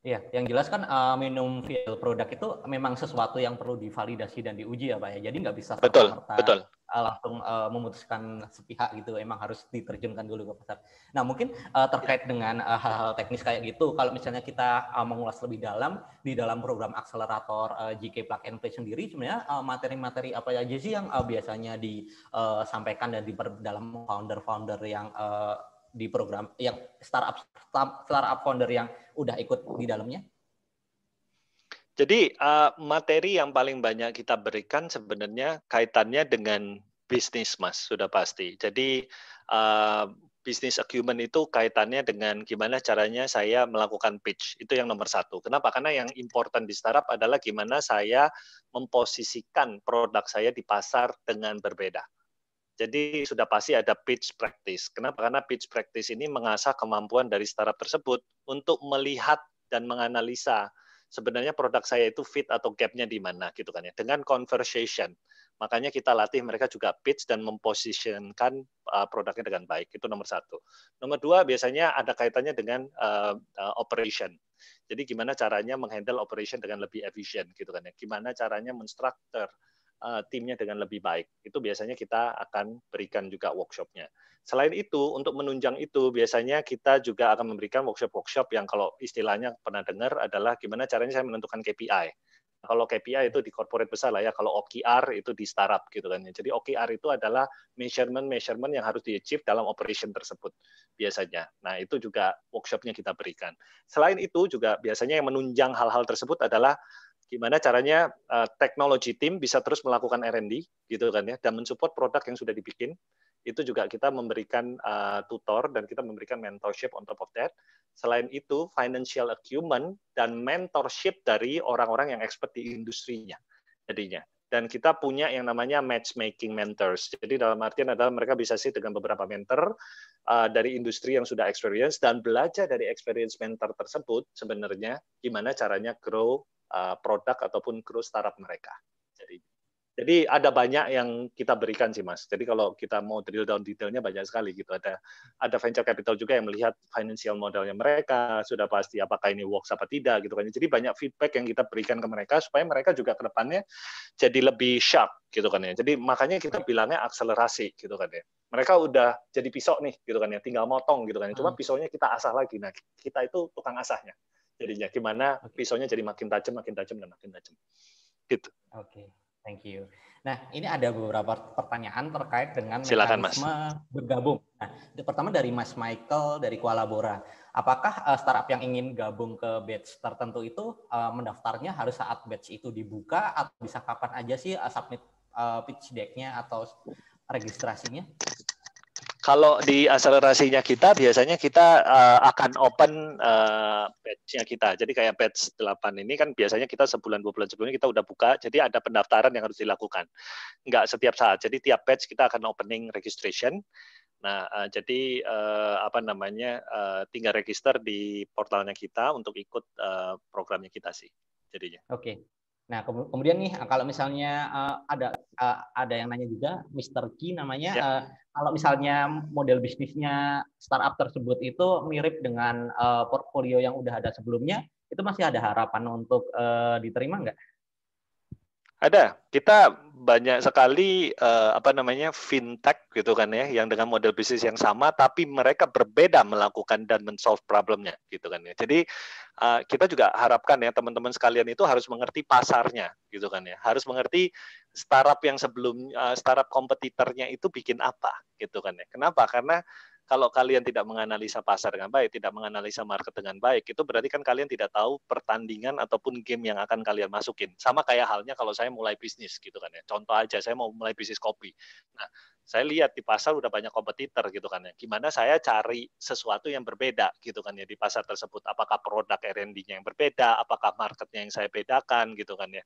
Iya, yang jelas kan uh, minum fiel produk itu memang sesuatu yang perlu divalidasi dan diuji ya Pak ya. Jadi nggak bisa betul, serta betul. Uh, langsung uh, memutuskan sepihak gitu. Emang harus diterjunkan dulu ke pasar. Nah mungkin uh, terkait dengan hal-hal uh, teknis kayak gitu, kalau misalnya kita uh, mengulas lebih dalam di dalam program akselerator uh, GK Plug and Play sendiri, sebenarnya materi materi-materi apa aja sih yang uh, biasanya disampaikan dan dalam founder-founder yang uh, di program yang startup startup founder yang udah ikut di dalamnya? Jadi uh, materi yang paling banyak kita berikan sebenarnya kaitannya dengan bisnis, mas sudah pasti. Jadi uh, bisnis acumen itu kaitannya dengan gimana caranya saya melakukan pitch. Itu yang nomor satu. Kenapa? Karena yang important di startup adalah gimana saya memposisikan produk saya di pasar dengan berbeda. Jadi sudah pasti ada pitch practice. Kenapa? Karena pitch practice ini mengasah kemampuan dari startup tersebut untuk melihat dan menganalisa sebenarnya produk saya itu fit atau gapnya di mana gitu kan ya. Dengan conversation. Makanya kita latih mereka juga pitch dan memposisikan uh, produknya dengan baik. Itu nomor satu. Nomor dua biasanya ada kaitannya dengan uh, uh, operation. Jadi gimana caranya menghandle operation dengan lebih efisien gitu kan ya. Gimana caranya menstruktur? uh, timnya dengan lebih baik. Itu biasanya kita akan berikan juga workshopnya. Selain itu, untuk menunjang itu biasanya kita juga akan memberikan workshop-workshop yang kalau istilahnya pernah dengar adalah gimana caranya saya menentukan KPI. Nah, kalau KPI itu di corporate besar lah ya, kalau OKR itu di startup gitu kan. Ya. Jadi OKR itu adalah measurement-measurement yang harus di achieve dalam operation tersebut biasanya. Nah itu juga workshopnya kita berikan. Selain itu juga biasanya yang menunjang hal-hal tersebut adalah gimana caranya uh, teknologi tim bisa terus melakukan R&D gitu kan ya dan mensupport produk yang sudah dibikin itu juga kita memberikan uh, tutor dan kita memberikan mentorship on top of that. Selain itu financial acumen dan mentorship dari orang-orang yang expert di industrinya jadinya. Dan kita punya yang namanya matchmaking mentors. Jadi dalam artian adalah mereka bisa sih dengan beberapa mentor uh, dari industri yang sudah experience dan belajar dari experience mentor tersebut sebenarnya gimana caranya grow Eh, produk ataupun kru startup mereka. Jadi jadi ada banyak yang kita berikan sih Mas. Jadi kalau kita mau drill down detailnya banyak sekali gitu. Ada ada venture capital juga yang melihat financial modelnya mereka sudah pasti apakah ini works apa tidak gitu kan. Jadi banyak feedback yang kita berikan ke mereka supaya mereka juga ke depannya jadi lebih sharp gitu kan ya. Jadi makanya kita bilangnya akselerasi gitu kan ya. Mereka udah jadi pisau nih gitu kan ya, tinggal motong gitu kan ya. Cuma hmm. pisaunya kita asah lagi. Nah, kita itu tukang asahnya jadinya gimana pisaunya jadi makin tajam makin tajam dan makin tajam gitu oke okay. thank you nah ini ada beberapa pertanyaan terkait dengan Silakan, mekanisme mas. bergabung nah pertama dari Mas Michael dari Kuala Bora apakah uh, startup yang ingin gabung ke batch tertentu itu uh, mendaftarnya harus saat batch itu dibuka atau bisa kapan aja sih uh, submit uh, pitch decknya atau registrasinya kalau di akselerasinya kita biasanya kita uh, akan open uh, batch-nya kita. Jadi kayak batch 8 ini kan biasanya kita sebulan dua bulan sebelumnya kita udah buka. Jadi ada pendaftaran yang harus dilakukan. Enggak setiap saat. Jadi tiap batch kita akan opening registration. Nah, uh, jadi uh, apa namanya uh, tinggal register di portalnya kita untuk ikut uh, programnya kita sih jadinya. Oke. Okay. Nah, kemudian nih eh, kalau misalnya uh, ada uh, ada yang nanya juga Mr. Ki namanya ya. uh, kalau misalnya model bisnisnya startup tersebut itu mirip dengan uh, portfolio yang udah ada sebelumnya, itu masih ada harapan untuk uh, diterima nggak? Ada. Kita banyak sekali uh, apa namanya fintech gitu kan ya yang dengan model bisnis yang sama tapi mereka berbeda melakukan dan men-solve problemnya gitu kan ya. Jadi uh, kita juga harapkan ya teman-teman sekalian itu harus mengerti pasarnya gitu kan ya. Harus mengerti startup yang sebelum uh, startup kompetitornya itu bikin apa gitu kan ya. Kenapa? Karena kalau kalian tidak menganalisa pasar dengan baik, tidak menganalisa market dengan baik, itu berarti kan kalian tidak tahu pertandingan ataupun game yang akan kalian masukin. Sama kayak halnya kalau saya mulai bisnis gitu kan ya. Contoh aja saya mau mulai bisnis kopi. Nah, saya lihat di pasar udah banyak kompetitor gitu kan ya. Gimana saya cari sesuatu yang berbeda gitu kan ya di pasar tersebut. Apakah produk R&D-nya yang berbeda, apakah marketnya yang saya bedakan gitu kan ya.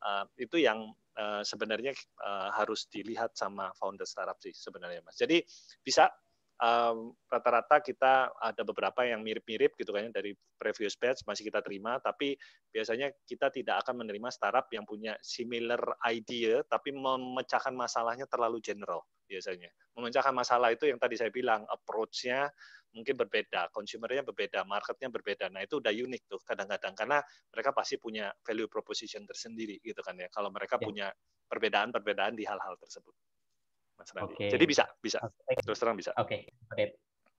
Uh, itu yang uh, sebenarnya uh, harus dilihat sama founder startup sih sebenarnya mas. Jadi bisa rata-rata um, kita ada beberapa yang mirip-mirip gitu kan ya, dari previous batch masih kita terima tapi biasanya kita tidak akan menerima startup yang punya similar idea tapi memecahkan masalahnya terlalu general biasanya memecahkan masalah itu yang tadi saya bilang approach-nya mungkin berbeda consumernya berbeda marketnya berbeda nah itu udah unik tuh kadang-kadang karena mereka pasti punya value proposition tersendiri gitu kan ya kalau mereka ya. punya perbedaan-perbedaan di hal-hal tersebut Mas Randi. Okay. Jadi bisa, bisa. Okay. Terus terang bisa. Oke. Okay.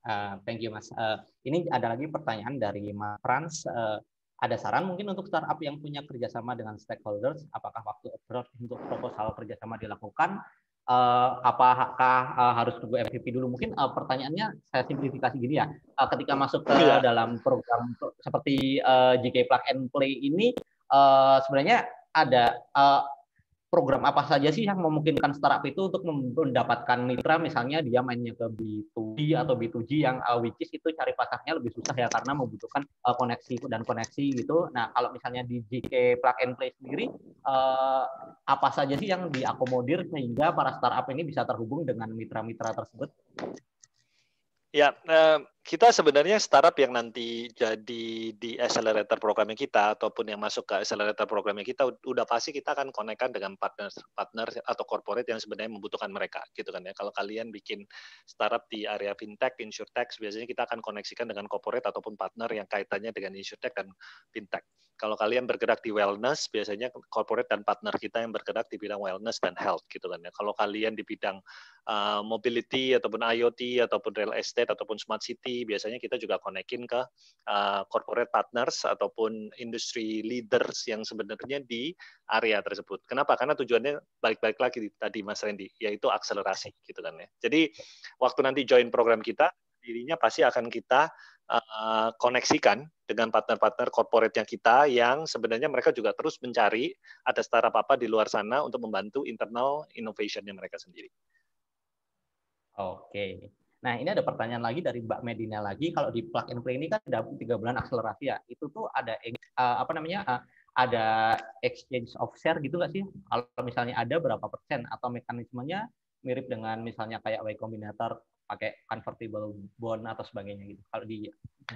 Uh, eh, thank you Mas. Uh, ini ada lagi pertanyaan dari Mas Frans. Uh, ada saran mungkin untuk startup yang punya kerjasama dengan stakeholders, apakah waktu approach untuk proposal kerjasama dilakukan? Uh, apakah uh, harus tunggu MVP dulu? Mungkin uh, pertanyaannya saya simplifikasi gini ya. Uh, ketika masuk ke yeah. dalam program seperti uh, JK Plug and Play ini, uh, sebenarnya ada uh, program apa saja sih yang memungkinkan startup itu untuk mendapatkan mitra misalnya dia mainnya ke B2B atau B2G yang uh, which is itu cari pasarnya lebih susah ya karena membutuhkan uh, koneksi dan koneksi gitu. Nah, kalau misalnya di JK Plug and Play sendiri uh, apa saja sih yang diakomodir sehingga para startup ini bisa terhubung dengan mitra-mitra tersebut? Ya, uh, kita sebenarnya startup yang nanti jadi di accelerator programnya kita ataupun yang masuk ke accelerator programnya kita udah pasti kita akan konekkan dengan partner partner atau corporate yang sebenarnya membutuhkan mereka gitu kan ya. Kalau kalian bikin startup di area fintech, insurtech biasanya kita akan koneksikan dengan corporate ataupun partner yang kaitannya dengan insurtech dan fintech. Kalau kalian bergerak di wellness biasanya corporate dan partner kita yang bergerak di bidang wellness dan health gitu kan ya. Kalau kalian di bidang uh, mobility ataupun IoT ataupun real estate ataupun smart city biasanya kita juga konekin ke uh, corporate partners ataupun industry leaders yang sebenarnya di area tersebut. Kenapa? Karena tujuannya balik-balik lagi tadi Mas Randy, yaitu akselerasi gitu kan ya. Jadi waktu nanti join program kita, dirinya pasti akan kita uh, koneksikan dengan partner-partner corporate yang kita yang sebenarnya mereka juga terus mencari ada startup apa di luar sana untuk membantu internal innovation-nya mereka sendiri. Oke, Nah, ini ada pertanyaan lagi dari Mbak Medina lagi. Kalau di plug and play ini kan ada tiga bulan akselerasi ya. Itu tuh ada uh, apa namanya? Uh, ada exchange of share gitu nggak sih? Kalau misalnya ada berapa persen atau mekanismenya mirip dengan misalnya kayak Y Combinator pakai convertible bond atau sebagainya gitu. Kalau di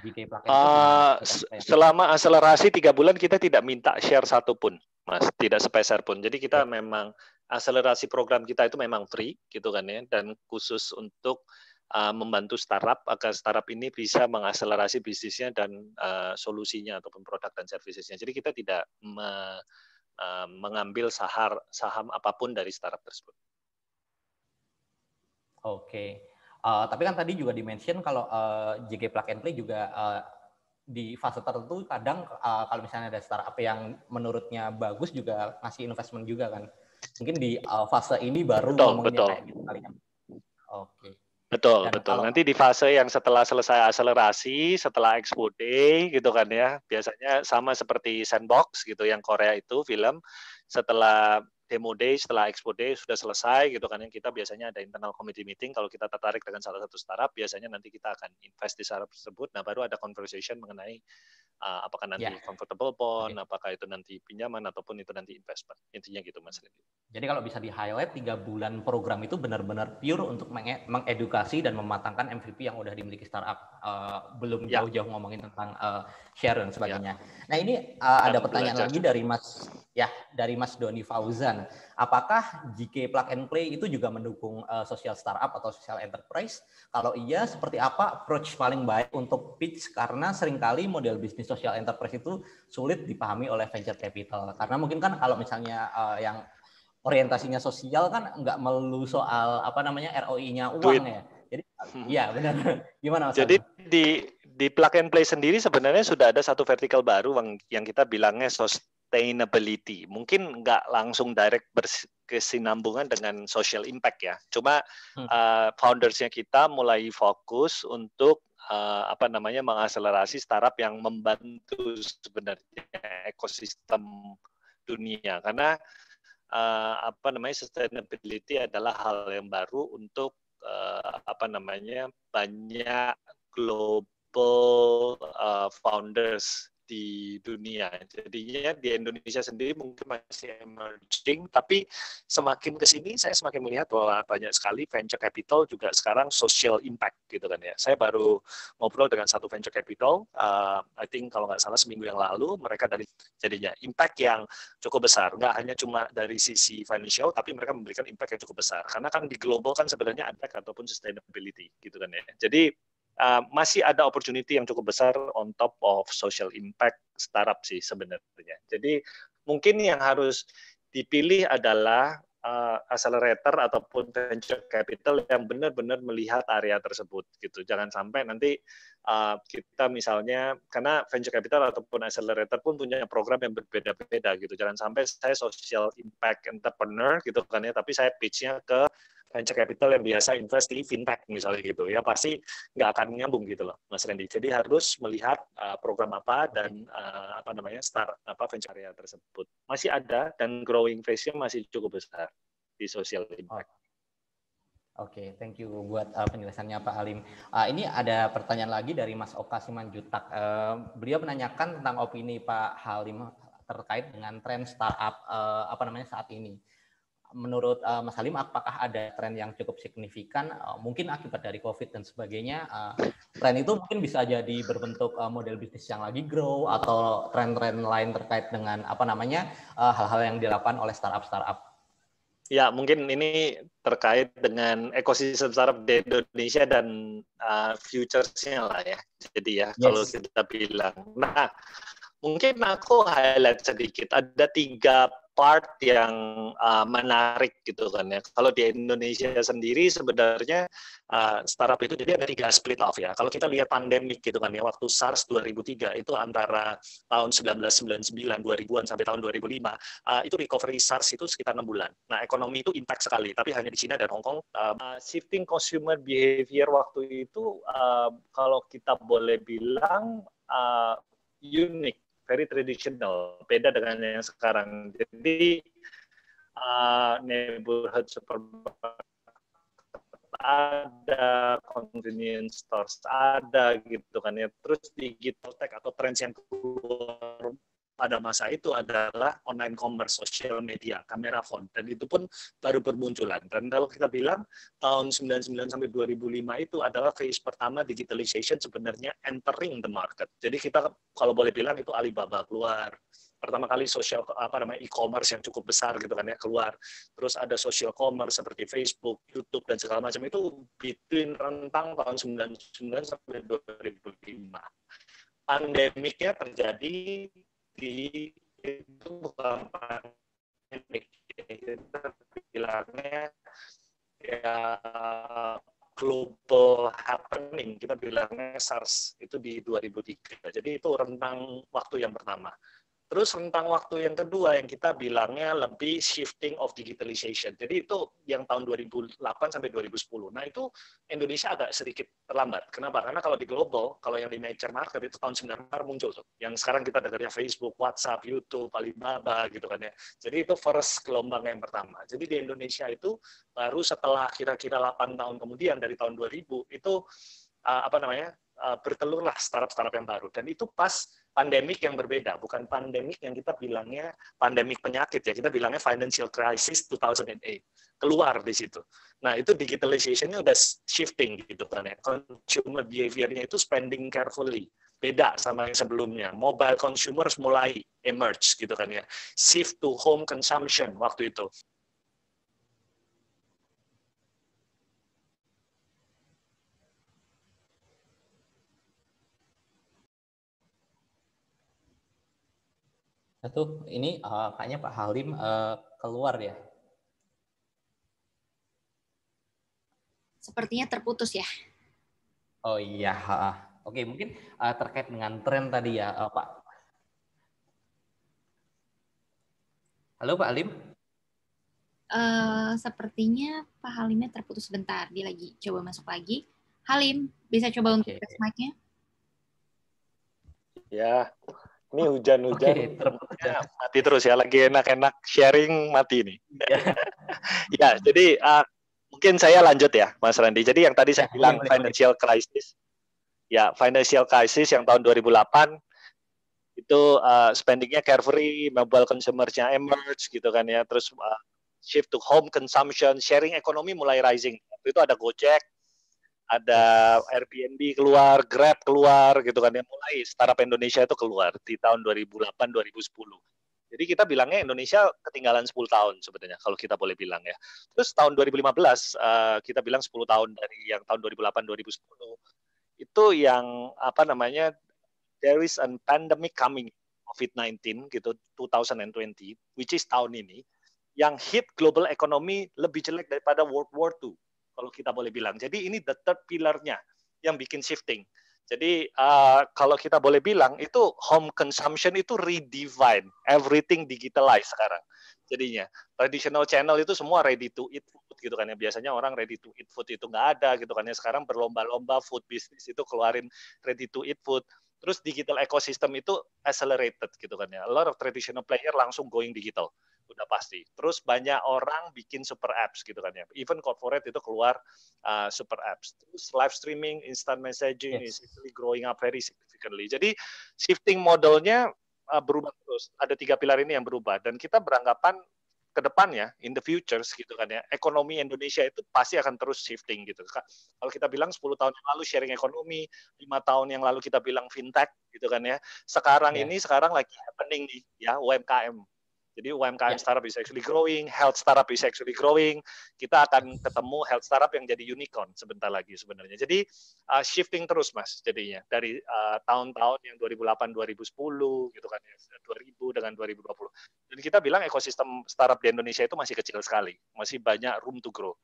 GK Plug and uh, selama akselerasi tiga bulan kita tidak minta share satupun, Mas, tidak sepeser pun. Jadi kita memang akselerasi program kita itu memang free gitu kan ya dan khusus untuk Eh, membantu startup agar startup ini bisa mengakselerasi bisnisnya dan uh, solusinya ataupun produk dan servisnya. Jadi kita tidak me, uh, mengambil sahar, saham apapun dari startup tersebut. Oke. Okay. Uh, tapi kan tadi juga dimention kalau uh, JG Plug and Play juga uh, di fase tertentu kadang uh, kalau misalnya ada startup yang menurutnya bagus juga ngasih investment juga kan. Mungkin di uh, fase ini baru betul, ngomongnya betul. gitu kali kan. Oke. Okay. Betul, Dan betul. Kalau, Nanti di fase yang setelah selesai akselerasi, setelah expo day gitu kan ya. Biasanya sama seperti sandbox gitu yang Korea itu film setelah demo day setelah expo day sudah selesai gitu kan yang kita biasanya ada internal committee meeting kalau kita tertarik dengan salah satu startup biasanya nanti kita akan invest di startup tersebut nah baru ada conversation mengenai uh, apakah nanti yeah. comfortable bond, okay. apakah itu nanti pinjaman ataupun itu nanti investment. Intinya gitu Mas Rindi. Jadi kalau bisa di highlight tiga bulan program itu benar-benar pure untuk mengedukasi dan mematangkan MVP yang udah dimiliki startup. Uh, belum jauh ya. jauh-jauh ngomongin tentang uh, share dan sebagainya. Yeah. Nah ini uh, ada pertanyaan lagi dari Mas ya dari Mas Doni Fauzan apakah GK Plug and Play itu juga mendukung uh, eh, social startup atau social enterprise? Kalau iya, seperti apa approach paling baik untuk pitch? Karena seringkali model bisnis social enterprise itu sulit dipahami oleh venture capital. Karena mungkin kan kalau misalnya uh, yang orientasinya sosial kan nggak melulu soal apa namanya ROI-nya uang ya. Jadi hmm. iya hmm. benar. Gimana Mas? Jadi di di plug and play sendiri sebenarnya sudah ada satu vertikal baru yang kita bilangnya sos, sustainability. Mungkin nggak langsung direct berkesinambungan dengan social impact ya. Cuma hmm. uh, foundersnya kita mulai fokus untuk uh, apa namanya mengakselerasi startup yang membantu sebenarnya ekosistem dunia karena uh, apa namanya sustainability adalah hal yang baru untuk uh, apa namanya banyak global uh, founders di dunia. Jadinya di Indonesia sendiri mungkin masih emerging, tapi semakin ke sini saya semakin melihat bahwa banyak sekali venture capital juga sekarang social impact gitu kan ya. Saya baru ngobrol dengan satu venture capital, uh, I think kalau nggak salah seminggu yang lalu, mereka dari jadinya impact yang cukup besar. Nggak hanya cuma dari sisi financial, tapi mereka memberikan impact yang cukup besar. Karena kan di global kan sebenarnya impact ataupun sustainability gitu kan ya. Jadi Eh, masih ada opportunity yang cukup besar on top of social impact startup sih sebenarnya. Jadi mungkin yang harus dipilih adalah uh, accelerator ataupun venture capital yang benar-benar melihat area tersebut gitu. Jangan sampai nanti uh, kita misalnya karena venture capital ataupun accelerator pun punya program yang berbeda-beda gitu. Jangan sampai saya social impact entrepreneur gitu kan ya, tapi saya pitch-nya ke venture capital yang biasa invest di fintech misalnya gitu ya pasti nggak akan nyambung gitu loh Mas Randy. Jadi harus melihat uh, program apa dan uh, apa namanya start apa venture area tersebut. Masih ada dan growing phase-nya masih cukup besar di social impact. Oh. Oke, okay, thank you buat uh, penjelasannya Pak Alim. Uh, ini ada pertanyaan lagi dari Mas Oka Simanjutak. Uh, beliau menanyakan tentang opini Pak Halim terkait dengan tren startup uh, apa namanya saat ini menurut uh, Mas Halim, apakah ada tren yang cukup signifikan? Uh, mungkin akibat dari COVID dan sebagainya, uh, tren itu mungkin bisa jadi berbentuk uh, model bisnis yang lagi grow atau tren-tren lain terkait dengan apa namanya hal-hal uh, yang dilakukan oleh startup-startup. Ya, mungkin ini terkait dengan ekosistem startup di Indonesia dan uh, futures-nya lah ya. Jadi ya, yes. kalau kita bilang. Nah, mungkin aku highlight sedikit. Ada tiga part yang uh, menarik gitu kan ya. Kalau di Indonesia sendiri sebenarnya uh, startup itu jadi ada tiga split off ya. Kalau kita lihat pandemik gitu kan ya waktu SARS 2003 itu antara tahun 1999 2000-an sampai tahun 2005 uh, itu recovery SARS itu sekitar enam bulan. Nah ekonomi itu impact sekali tapi hanya di China dan Hong Kong. Uh, uh, shifting consumer behavior waktu itu uh, kalau kita boleh bilang uh, unik very traditional, beda dengan yang sekarang. Jadi uh, neighborhood supermarket ada, convenience stores ada gitu kan ya. Terus digital tech atau trends yang keluar pada masa itu adalah online commerce, social media, kamera phone, dan itu pun baru bermunculan. Dan kalau kita bilang tahun 99 sampai 2005 itu adalah phase pertama digitalization sebenarnya entering the market. Jadi kita kalau boleh bilang itu Alibaba keluar, pertama kali social apa namanya e-commerce yang cukup besar gitu kan ya keluar terus ada social commerce seperti Facebook, YouTube dan segala macam itu between rentang tahun 99 sampai 2005 pandemiknya terjadi di itu bukan kita bilangnya ya global happening kita bilangnya SARS itu di 2003 jadi itu rentang waktu yang pertama Terus rentang waktu yang kedua yang kita bilangnya lebih shifting of digitalization. Jadi itu yang tahun 2008 sampai 2010. Nah itu Indonesia agak sedikit terlambat. Kenapa? Karena kalau di global, kalau yang di major market itu tahun 90 muncul tuh. Yang sekarang kita dengarnya Facebook, WhatsApp, YouTube, Alibaba gitu kan ya. Jadi itu first gelombang yang pertama. Jadi di Indonesia itu baru setelah kira-kira 8 tahun kemudian dari tahun 2000 itu eh, apa namanya eh, bertelurlah startup-startup yang baru. Dan itu pas pandemik yang berbeda, bukan pandemik yang kita bilangnya pandemik penyakit ya, kita bilangnya financial crisis 2008 keluar di situ. Nah itu digitalization-nya udah shifting gitu kan ya, consumer behaviornya itu spending carefully beda sama yang sebelumnya. Mobile consumers mulai emerge gitu kan ya. Shift to home consumption waktu itu. tuh ini uh, kayaknya Pak Halim uh, keluar ya. Sepertinya terputus ya. Oh iya, oke mungkin uh, terkait dengan tren tadi ya uh, Pak. Halo Pak Halim. Uh, sepertinya Pak Halimnya terputus sebentar. Dia lagi coba masuk lagi. Halim, bisa coba untuk okay. mic-nya? Ya. Ini hujan-hujan. Okay, ya, mati terus ya. Lagi enak-enak sharing mati ini. Yeah. ya, jadi uh, mungkin saya lanjut ya, Mas Randy. Jadi yang tadi saya ya, bilang financial crisis. Ya, financial crisis yang tahun 2008 itu uh, spendingnya carefree, mobile consumersnya emerge gitu kan ya. Terus uh, shift to home consumption, sharing ekonomi mulai rising. Waktu itu ada Gojek, ada Airbnb keluar, Grab keluar gitu kan yang mulai startup Indonesia itu keluar di tahun 2008 2010. Jadi kita bilangnya Indonesia ketinggalan 10 tahun sebetulnya kalau kita boleh bilang ya. Terus tahun 2015 uh, eh, kita bilang 10 tahun dari yang tahun 2008 2010 itu yang apa namanya there is a pandemic coming COVID-19 gitu 2020 which is tahun ini yang hit global economy lebih jelek daripada World War II kalau kita boleh bilang. Jadi ini the third pillar-nya yang bikin shifting. Jadi uh, kalau kita boleh bilang itu home consumption itu redefine, everything digitalized sekarang. Jadinya traditional channel itu semua ready to eat food gitu kan ya. Biasanya orang ready to eat food itu nggak ada gitu kan ya. Sekarang berlomba-lomba food business itu keluarin ready to eat food. Terus digital ecosystem itu accelerated gitu kan ya. A lot of traditional player langsung going digital udah pasti. Terus banyak orang bikin super apps gitu kan ya. Even corporate itu keluar uh, super apps. Terus live streaming, instant messaging yes. is really growing up very significantly. Jadi shifting modelnya uh, berubah terus. Ada tiga pilar ini yang berubah dan kita beranggapan ke depannya in the futures gitu kan ya ekonomi Indonesia itu pasti akan terus shifting gitu kalau kita bilang 10 tahun yang lalu sharing ekonomi lima tahun yang lalu kita bilang fintech gitu kan ya sekarang yeah. ini sekarang lagi happening nih ya UMKM jadi UMKM yeah. startup is actually growing, health startup is actually growing. Kita akan ketemu health startup yang jadi unicorn sebentar lagi sebenarnya. Jadi uh, shifting terus mas jadinya dari uh, tahun-tahun uh, yang 2008, 2010 gitu kan, 2000 ya, dengan 2020. Dan kita bilang ekosistem startup di Indonesia itu masih kecil sekali, masih banyak room to grow.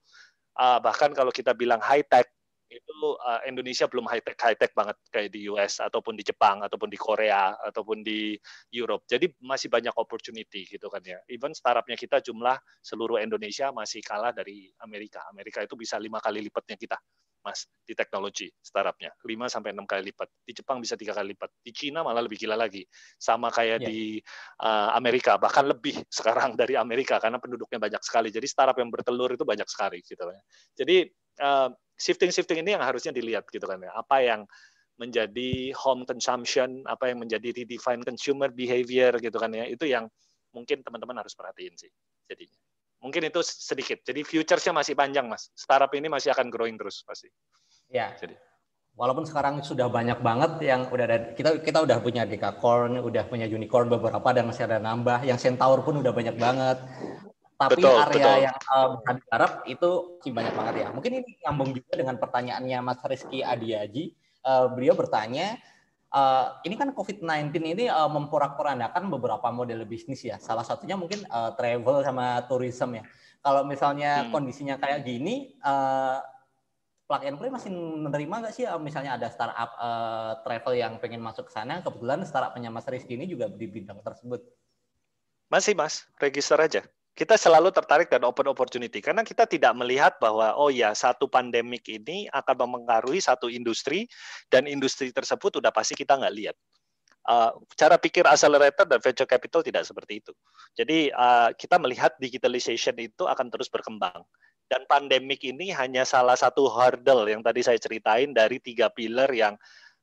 Uh, bahkan kalau kita bilang high tech itu uh, Indonesia belum high tech high tech banget kayak di US ataupun di Jepang ataupun di Korea ataupun di Europe. Jadi masih banyak opportunity gitu kan ya. Even startupnya kita jumlah seluruh Indonesia masih kalah dari Amerika. Amerika itu bisa lima kali lipatnya kita, mas di teknologi startupnya lima sampai enam kali lipat. Di Jepang bisa tiga kali lipat. Di Cina malah lebih gila lagi. Sama kayak yeah. di uh, Amerika bahkan lebih sekarang dari Amerika karena penduduknya banyak sekali. Jadi startup yang bertelur itu banyak sekali gitu kan. Jadi uh, shifting-shifting ini yang harusnya dilihat gitu kan ya. Apa yang menjadi home consumption, apa yang menjadi redefine consumer behavior gitu kan ya. Itu yang mungkin teman-teman harus perhatiin sih. Jadi mungkin itu sedikit. Jadi futuresnya masih panjang, Mas. Startup ini masih akan growing terus pasti. Ya. Jadi walaupun sekarang sudah banyak banget yang udah ada kita kita udah punya Dekacorn, udah punya unicorn beberapa dan masih ada nambah, yang centaur pun udah banyak banget. Tapi betul, area betul. yang uh, eh, bisa digarap itu masih banyak banget ya. Mungkin ini nyambung juga dengan pertanyaannya Mas Rizky Adiaji. Uh, beliau bertanya, uh, ini kan COVID-19 ini uh, memporak-porandakan beberapa model bisnis ya. Salah satunya mungkin uh, travel sama tourism ya. Kalau misalnya hmm. kondisinya kayak gini, uh, plug and play masih menerima nggak sih misalnya ada startup uh, travel yang pengen masuk ke sana kebetulan startupnya Mas Rizky ini juga di bidang tersebut masih Mas register aja kita selalu tertarik dan open opportunity karena kita tidak melihat bahwa oh ya satu pandemik ini akan mempengaruhi satu industri dan industri tersebut udah pasti kita nggak lihat. Uh, cara pikir accelerator dan venture capital tidak seperti itu. Jadi uh, kita melihat digitalization itu akan terus berkembang dan pandemik ini hanya salah satu hurdle yang tadi saya ceritain dari tiga pilar yang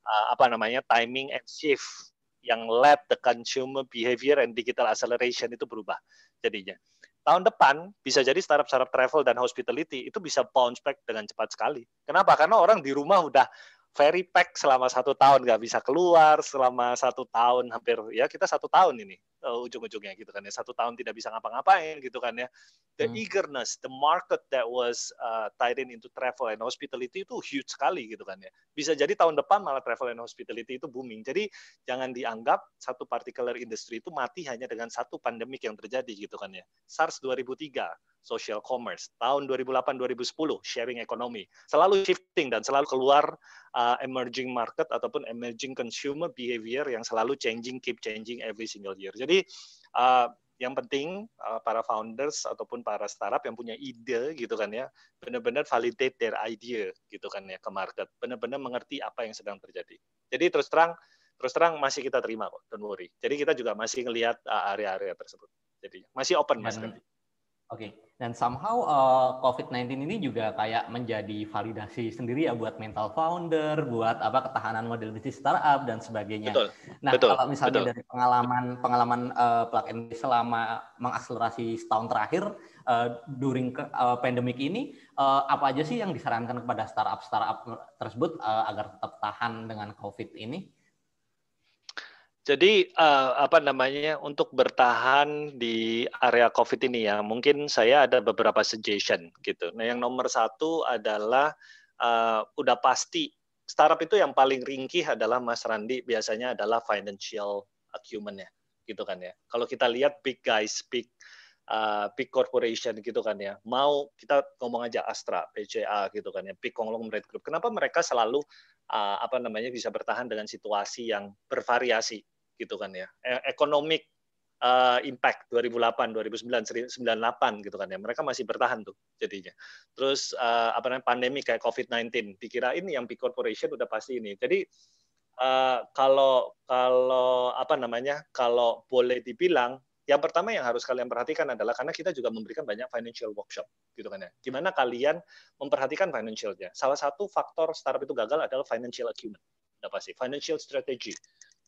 uh, apa namanya timing and shift yang led the consumer behavior and digital acceleration itu berubah jadinya tahun depan bisa jadi startup-startup travel dan hospitality itu bisa bounce back dengan cepat sekali. Kenapa? Karena orang di rumah udah very pack selama satu tahun nggak bisa keluar selama satu tahun hampir ya kita satu tahun ini uh, ujung-ujungnya gitu kan ya satu tahun tidak bisa ngapa-ngapain gitu kan ya the hmm. eagerness the market that was uh, tied in into travel and hospitality itu huge sekali gitu kan ya bisa jadi tahun depan malah travel and hospitality itu booming jadi jangan dianggap satu particular industry itu mati hanya dengan satu pandemik yang terjadi gitu kan ya SARS 2003 social commerce. Tahun 2008-2010 sharing economy Selalu shifting dan selalu keluar uh, emerging market ataupun emerging consumer behavior yang selalu changing, keep changing every single year. Jadi jadi uh, yang penting uh, para founders ataupun para startup yang punya ide gitu kan ya, benar-benar validate their idea gitu kan ya ke market, benar-benar mengerti apa yang sedang terjadi. Jadi terus terang terus terang masih kita terima kok, don't worry. Jadi kita juga masih ngelihat eh, area-area tersebut. Jadi masih open Mas ya. Oke, okay. dan somehow uh, eh, COVID-19 ini juga kayak menjadi validasi sendiri ya buat mental founder, buat apa ketahanan model bisnis startup dan sebagainya. Betul. Nah, betul, kalau misalnya betul. dari pengalaman pengalaman uh, plug and selama mengakselerasi setahun terakhir uh, during uh, pandemic ini, uh, apa aja sih yang disarankan kepada startup startup tersebut uh, agar tetap tahan dengan COVID ini? Jadi uh, apa namanya untuk bertahan di area COVID ini ya, mungkin saya ada beberapa suggestion gitu. Nah yang nomor satu adalah uh, udah pasti startup itu yang paling ringkih adalah Mas Randi biasanya adalah financial acumen ya, gitu kan ya. Kalau kita lihat big guys, big uh, big corporation gitu kan ya. Mau kita ngomong aja Astra, PCA gitu kan ya, big conglomerate group. Kenapa mereka selalu uh, apa namanya bisa bertahan dengan situasi yang bervariasi gitu kan ya eh, economic uh, impact 2008 2009 98 gitu kan ya mereka masih bertahan tuh jadinya terus uh, apa namanya pandemi kayak covid-19 ini yang big corporation udah pasti ini jadi uh, kalau kalau apa namanya kalau boleh dibilang yang pertama yang harus kalian perhatikan adalah karena kita juga memberikan banyak financial workshop gitu kan ya. Gimana kalian memperhatikan financialnya? Salah satu faktor startup itu gagal adalah financial acumen. apa sih financial strategy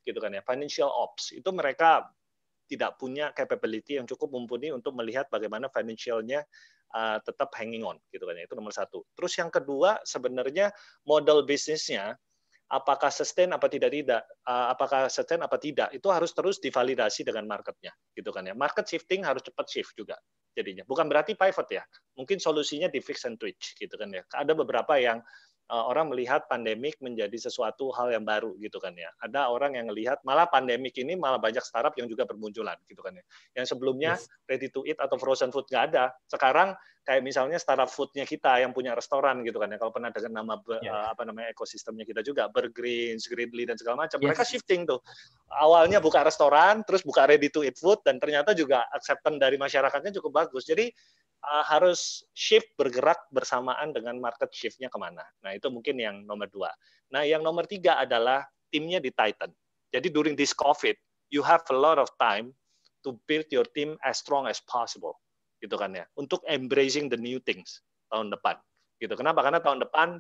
gitu kan ya financial ops itu mereka tidak punya capability yang cukup mumpuni untuk melihat bagaimana financialnya uh, tetap hanging on gitu kan ya itu nomor satu terus yang kedua sebenarnya model bisnisnya apakah sustain apa tidak tidak eh, apakah sustain apa tidak itu harus terus divalidasi dengan marketnya gitu kan ya market shifting harus cepat shift juga jadinya bukan berarti pivot ya mungkin solusinya di fix and twitch gitu kan ya ada beberapa yang Eh, orang melihat pandemik menjadi sesuatu hal yang baru gitu kan ya. Ada orang yang melihat malah pandemik ini malah banyak startup yang juga bermunculan gitu kan ya. Yang sebelumnya yes. ready to eat atau frozen food nggak ada. Sekarang kayak misalnya startup foodnya kita yang punya restoran gitu kan ya. Kalau pernah dengar nama eh, apa namanya ekosistemnya kita juga Bergreens, Gridly dan segala macam. Yes. Mereka shifting tuh. Awalnya buka restoran, terus buka ready to eat food dan ternyata juga acceptance dari masyarakatnya cukup bagus. Jadi uh, harus shift bergerak bersamaan dengan market shiftnya kemana. Nah itu mungkin yang nomor dua. Nah yang nomor tiga adalah timnya di Titan. Jadi during this COVID, you have a lot of time to build your team as strong as possible, gitu kan ya. Untuk embracing the new things tahun depan, gitu. Kenapa? Karena tahun depan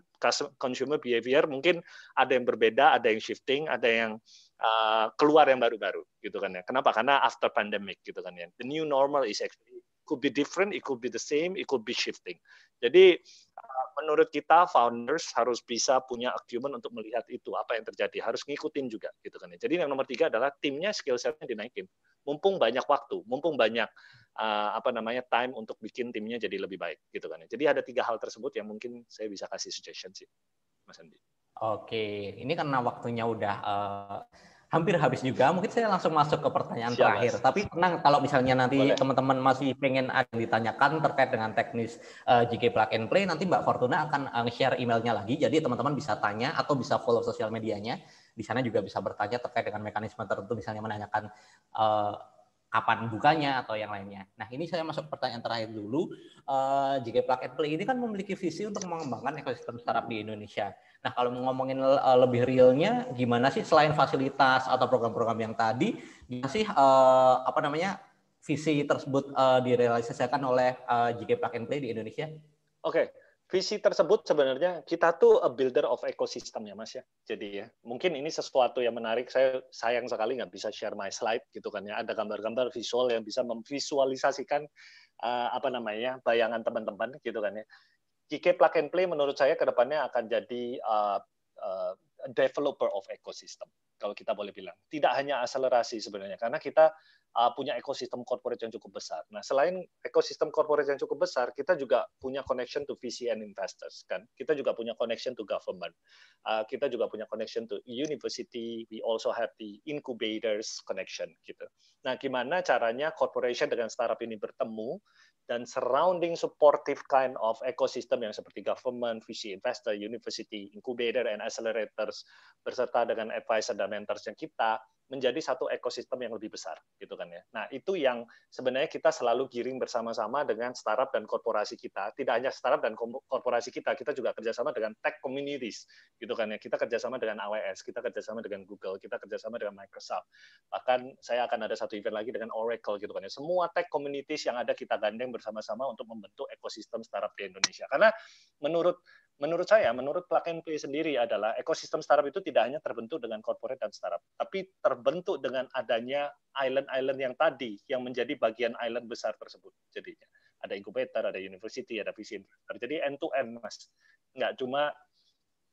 consumer behavior mungkin ada yang berbeda, ada yang shifting, ada yang uh, keluar yang baru-baru, gitu kan ya. Kenapa? Karena after pandemic, gitu kan ya. The new normal is actually could be different, it could be the same, it could be shifting. Jadi uh, menurut kita founders harus bisa punya acumen untuk melihat itu apa yang terjadi harus ngikutin juga gitu kan ya. jadi yang nomor tiga adalah timnya skill setnya dinaikin mumpung banyak waktu mumpung banyak uh, apa namanya time untuk bikin timnya jadi lebih baik gitu kan ya. jadi ada tiga hal tersebut yang mungkin saya bisa kasih suggestion sih mas Andi oke ini karena waktunya udah uh hampir habis juga. Mungkin saya langsung masuk ke pertanyaan Siap, terakhir. Mas. Tapi tenang kalau misalnya nanti teman-teman masih pengen ada yang ditanyakan terkait dengan teknis uh, eh, GK Plug and Play, nanti Mbak Fortuna akan uh, eh, share emailnya lagi. Jadi teman-teman bisa tanya atau bisa follow sosial medianya. Di sana juga bisa bertanya terkait dengan mekanisme tertentu, misalnya menanyakan uh, kapan bukanya atau yang lainnya. Nah ini saya masuk pertanyaan terakhir dulu. Uh, eh, JK Plug and Play ini kan memiliki visi untuk mengembangkan ekosistem startup di Indonesia. Nah kalau ngomongin eh, lebih realnya, gimana sih selain fasilitas atau program-program yang tadi, gimana sih eh, apa namanya visi tersebut direalisasikan oleh uh, JK Plug and Play di Indonesia? Oke. Okay visi tersebut sebenarnya kita tuh a builder of ecosystem ya mas ya jadi ya mungkin ini sesuatu yang menarik saya sayang sekali nggak bisa share my slide gitu kan ya ada gambar-gambar visual yang bisa memvisualisasikan uh, apa namanya bayangan teman-teman gitu kan ya GK Plug and Play menurut saya kedepannya akan jadi uh, uh, developer of ecosystem kalau kita boleh bilang tidak hanya akselerasi sebenarnya karena kita uh, punya ekosistem corporate yang cukup besar. Nah, selain ekosistem corporate yang cukup besar, kita juga punya connection to VC and investors, kan? Kita juga punya connection to government. Uh, kita juga punya connection to university. We also have the incubators connection, gitu. Nah, gimana caranya corporation dengan startup ini bertemu dan surrounding supportive kind of ekosistem yang seperti government, VC investor, university, incubator, and accelerators, berserta dengan advisor dan mentors yang kita, menjadi satu ekosistem yang lebih besar gitu kan ya. Nah, itu yang sebenarnya kita selalu giring bersama-sama dengan startup dan korporasi kita. Tidak hanya startup dan korporasi kita, kita juga kerjasama dengan tech communities gitu kan ya. Kita kerjasama dengan AWS, kita kerjasama dengan Google, kita kerjasama dengan Microsoft. Bahkan saya akan ada satu event lagi dengan Oracle gitu kan ya. Semua tech communities yang ada kita gandeng bersama-sama untuk membentuk ekosistem startup di Indonesia. Karena menurut menurut saya, menurut plug and sendiri adalah ekosistem startup itu tidak hanya terbentuk dengan corporate dan startup, tapi terbentuk dengan adanya island-island yang tadi yang menjadi bagian island besar tersebut. Jadinya ada incubator, ada university, ada VC Jadi end to end, Mas. Nggak cuma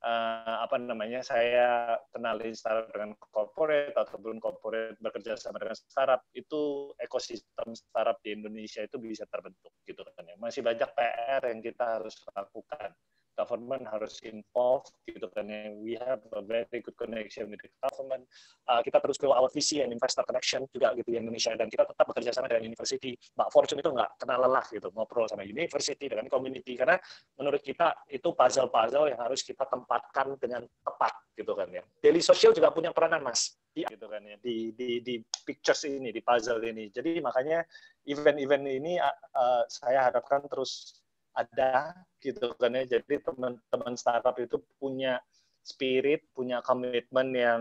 uh, apa namanya saya kenalin startup dengan corporate atau belum corporate bekerja sama dengan startup itu ekosistem startup di Indonesia itu bisa terbentuk gitu kan ya masih banyak PR yang kita harus lakukan government harus involved gitu kan ya. we have a very good connection with the government uh, kita terus grow our visi and investor connection juga gitu di Indonesia dan kita tetap bekerja sama dengan university Mbak Fortune itu nggak kenal lelah gitu ngobrol sama university dengan community karena menurut kita itu puzzle-puzzle yang harus kita tempatkan dengan tepat gitu kan ya daily social juga punya peranan mas iya. gitu kan ya di di di pictures ini di puzzle ini jadi makanya event-event ini uh, saya harapkan terus ada gitu kan ya. Jadi teman-teman startup itu punya spirit, punya komitmen yang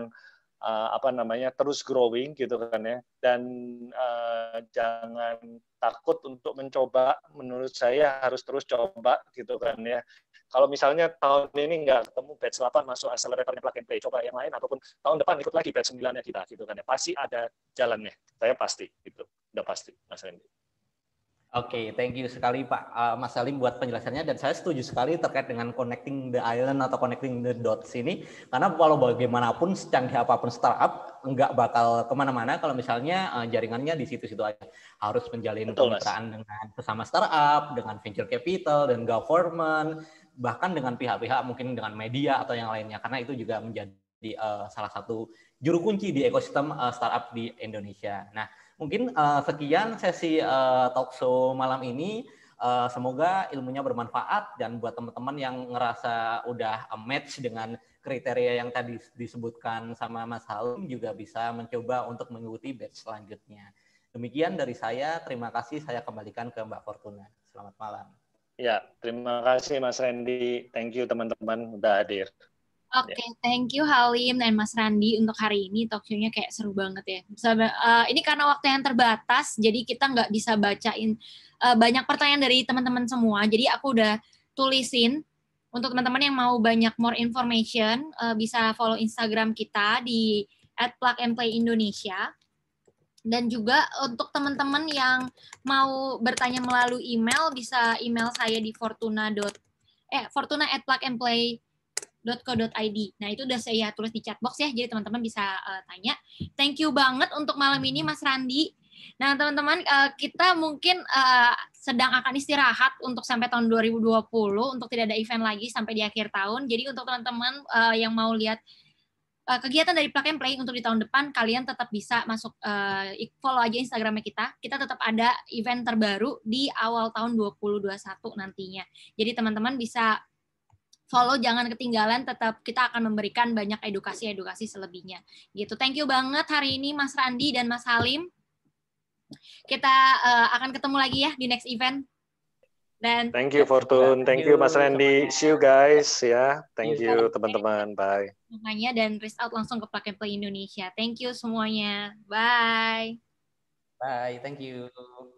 uh, apa namanya terus growing gitu kan ya. Dan uh, jangan takut untuk mencoba. Menurut saya harus terus coba gitu kan ya. Kalau misalnya tahun ini nggak ketemu batch 8 masuk acceleratornya plug and play, coba yang lain ataupun tahun depan ikut lagi batch 9-nya kita gitu kan ya. Pasti ada jalannya. Saya pasti gitu. Udah pasti Mas Randy. Oke, okay, thank you sekali Pak uh, Mas Salim buat penjelasannya dan saya setuju sekali terkait dengan connecting the island atau connecting the dots ini karena walau bagaimanapun secanggih apapun startup nggak bakal kemana-mana kalau misalnya uh, jaringannya di situ-situ aja harus menjalin kemitraan dengan sesama startup, dengan venture capital dan government bahkan dengan pihak-pihak mungkin dengan media atau yang lainnya karena itu juga menjadi uh, salah satu juru kunci di ekosistem uh, startup di Indonesia. Nah. Mungkin uh, sekian sesi uh, show malam ini. Uh, semoga ilmunya bermanfaat dan buat teman-teman yang ngerasa udah match dengan kriteria yang tadi disebutkan sama Mas Halim juga bisa mencoba untuk mengikuti batch selanjutnya. Demikian dari saya, terima kasih. Saya kembalikan ke Mbak Fortuna. Selamat malam. Ya, terima kasih Mas Randy. Thank you teman-teman udah hadir. Oke, okay, iya. thank you Halim dan Mas Randi untuk hari ini talkshow nya kayak seru banget ya. Uh, ini karena waktu yang terbatas, jadi kita nggak bisa bacain uh, banyak pertanyaan dari teman-teman semua. Jadi aku udah tulisin untuk teman-teman yang mau banyak more information uh, bisa follow Instagram kita di @plugandplayindonesia. Dan juga untuk teman-teman yang mau bertanya melalui email bisa email saya di fortuna. eh fortuna at plug and play .co.id. Nah, itu udah saya tulis di chat box ya, jadi teman-teman bisa uh, tanya. Thank you banget untuk malam ini Mas Randi. Nah, teman-teman, uh, kita mungkin uh, sedang akan istirahat untuk sampai tahun 2020 untuk tidak ada event lagi sampai di akhir tahun. Jadi untuk teman-teman uh, yang mau lihat uh, kegiatan dari Plug and Play untuk di tahun depan, kalian tetap bisa masuk uh, follow aja Instagramnya kita. Kita tetap ada event terbaru di awal tahun 2021 nantinya. Jadi teman-teman bisa follow jangan ketinggalan tetap kita akan memberikan banyak edukasi-edukasi selebihnya gitu thank you banget hari ini Mas Randi dan Mas Halim kita uh, akan ketemu lagi ya di next event dan thank you Fortune thank you, Mas randi see you guys ya yeah. thank you teman-teman bye semuanya dan reach out langsung ke Plug and Play Indonesia thank you semuanya bye bye thank you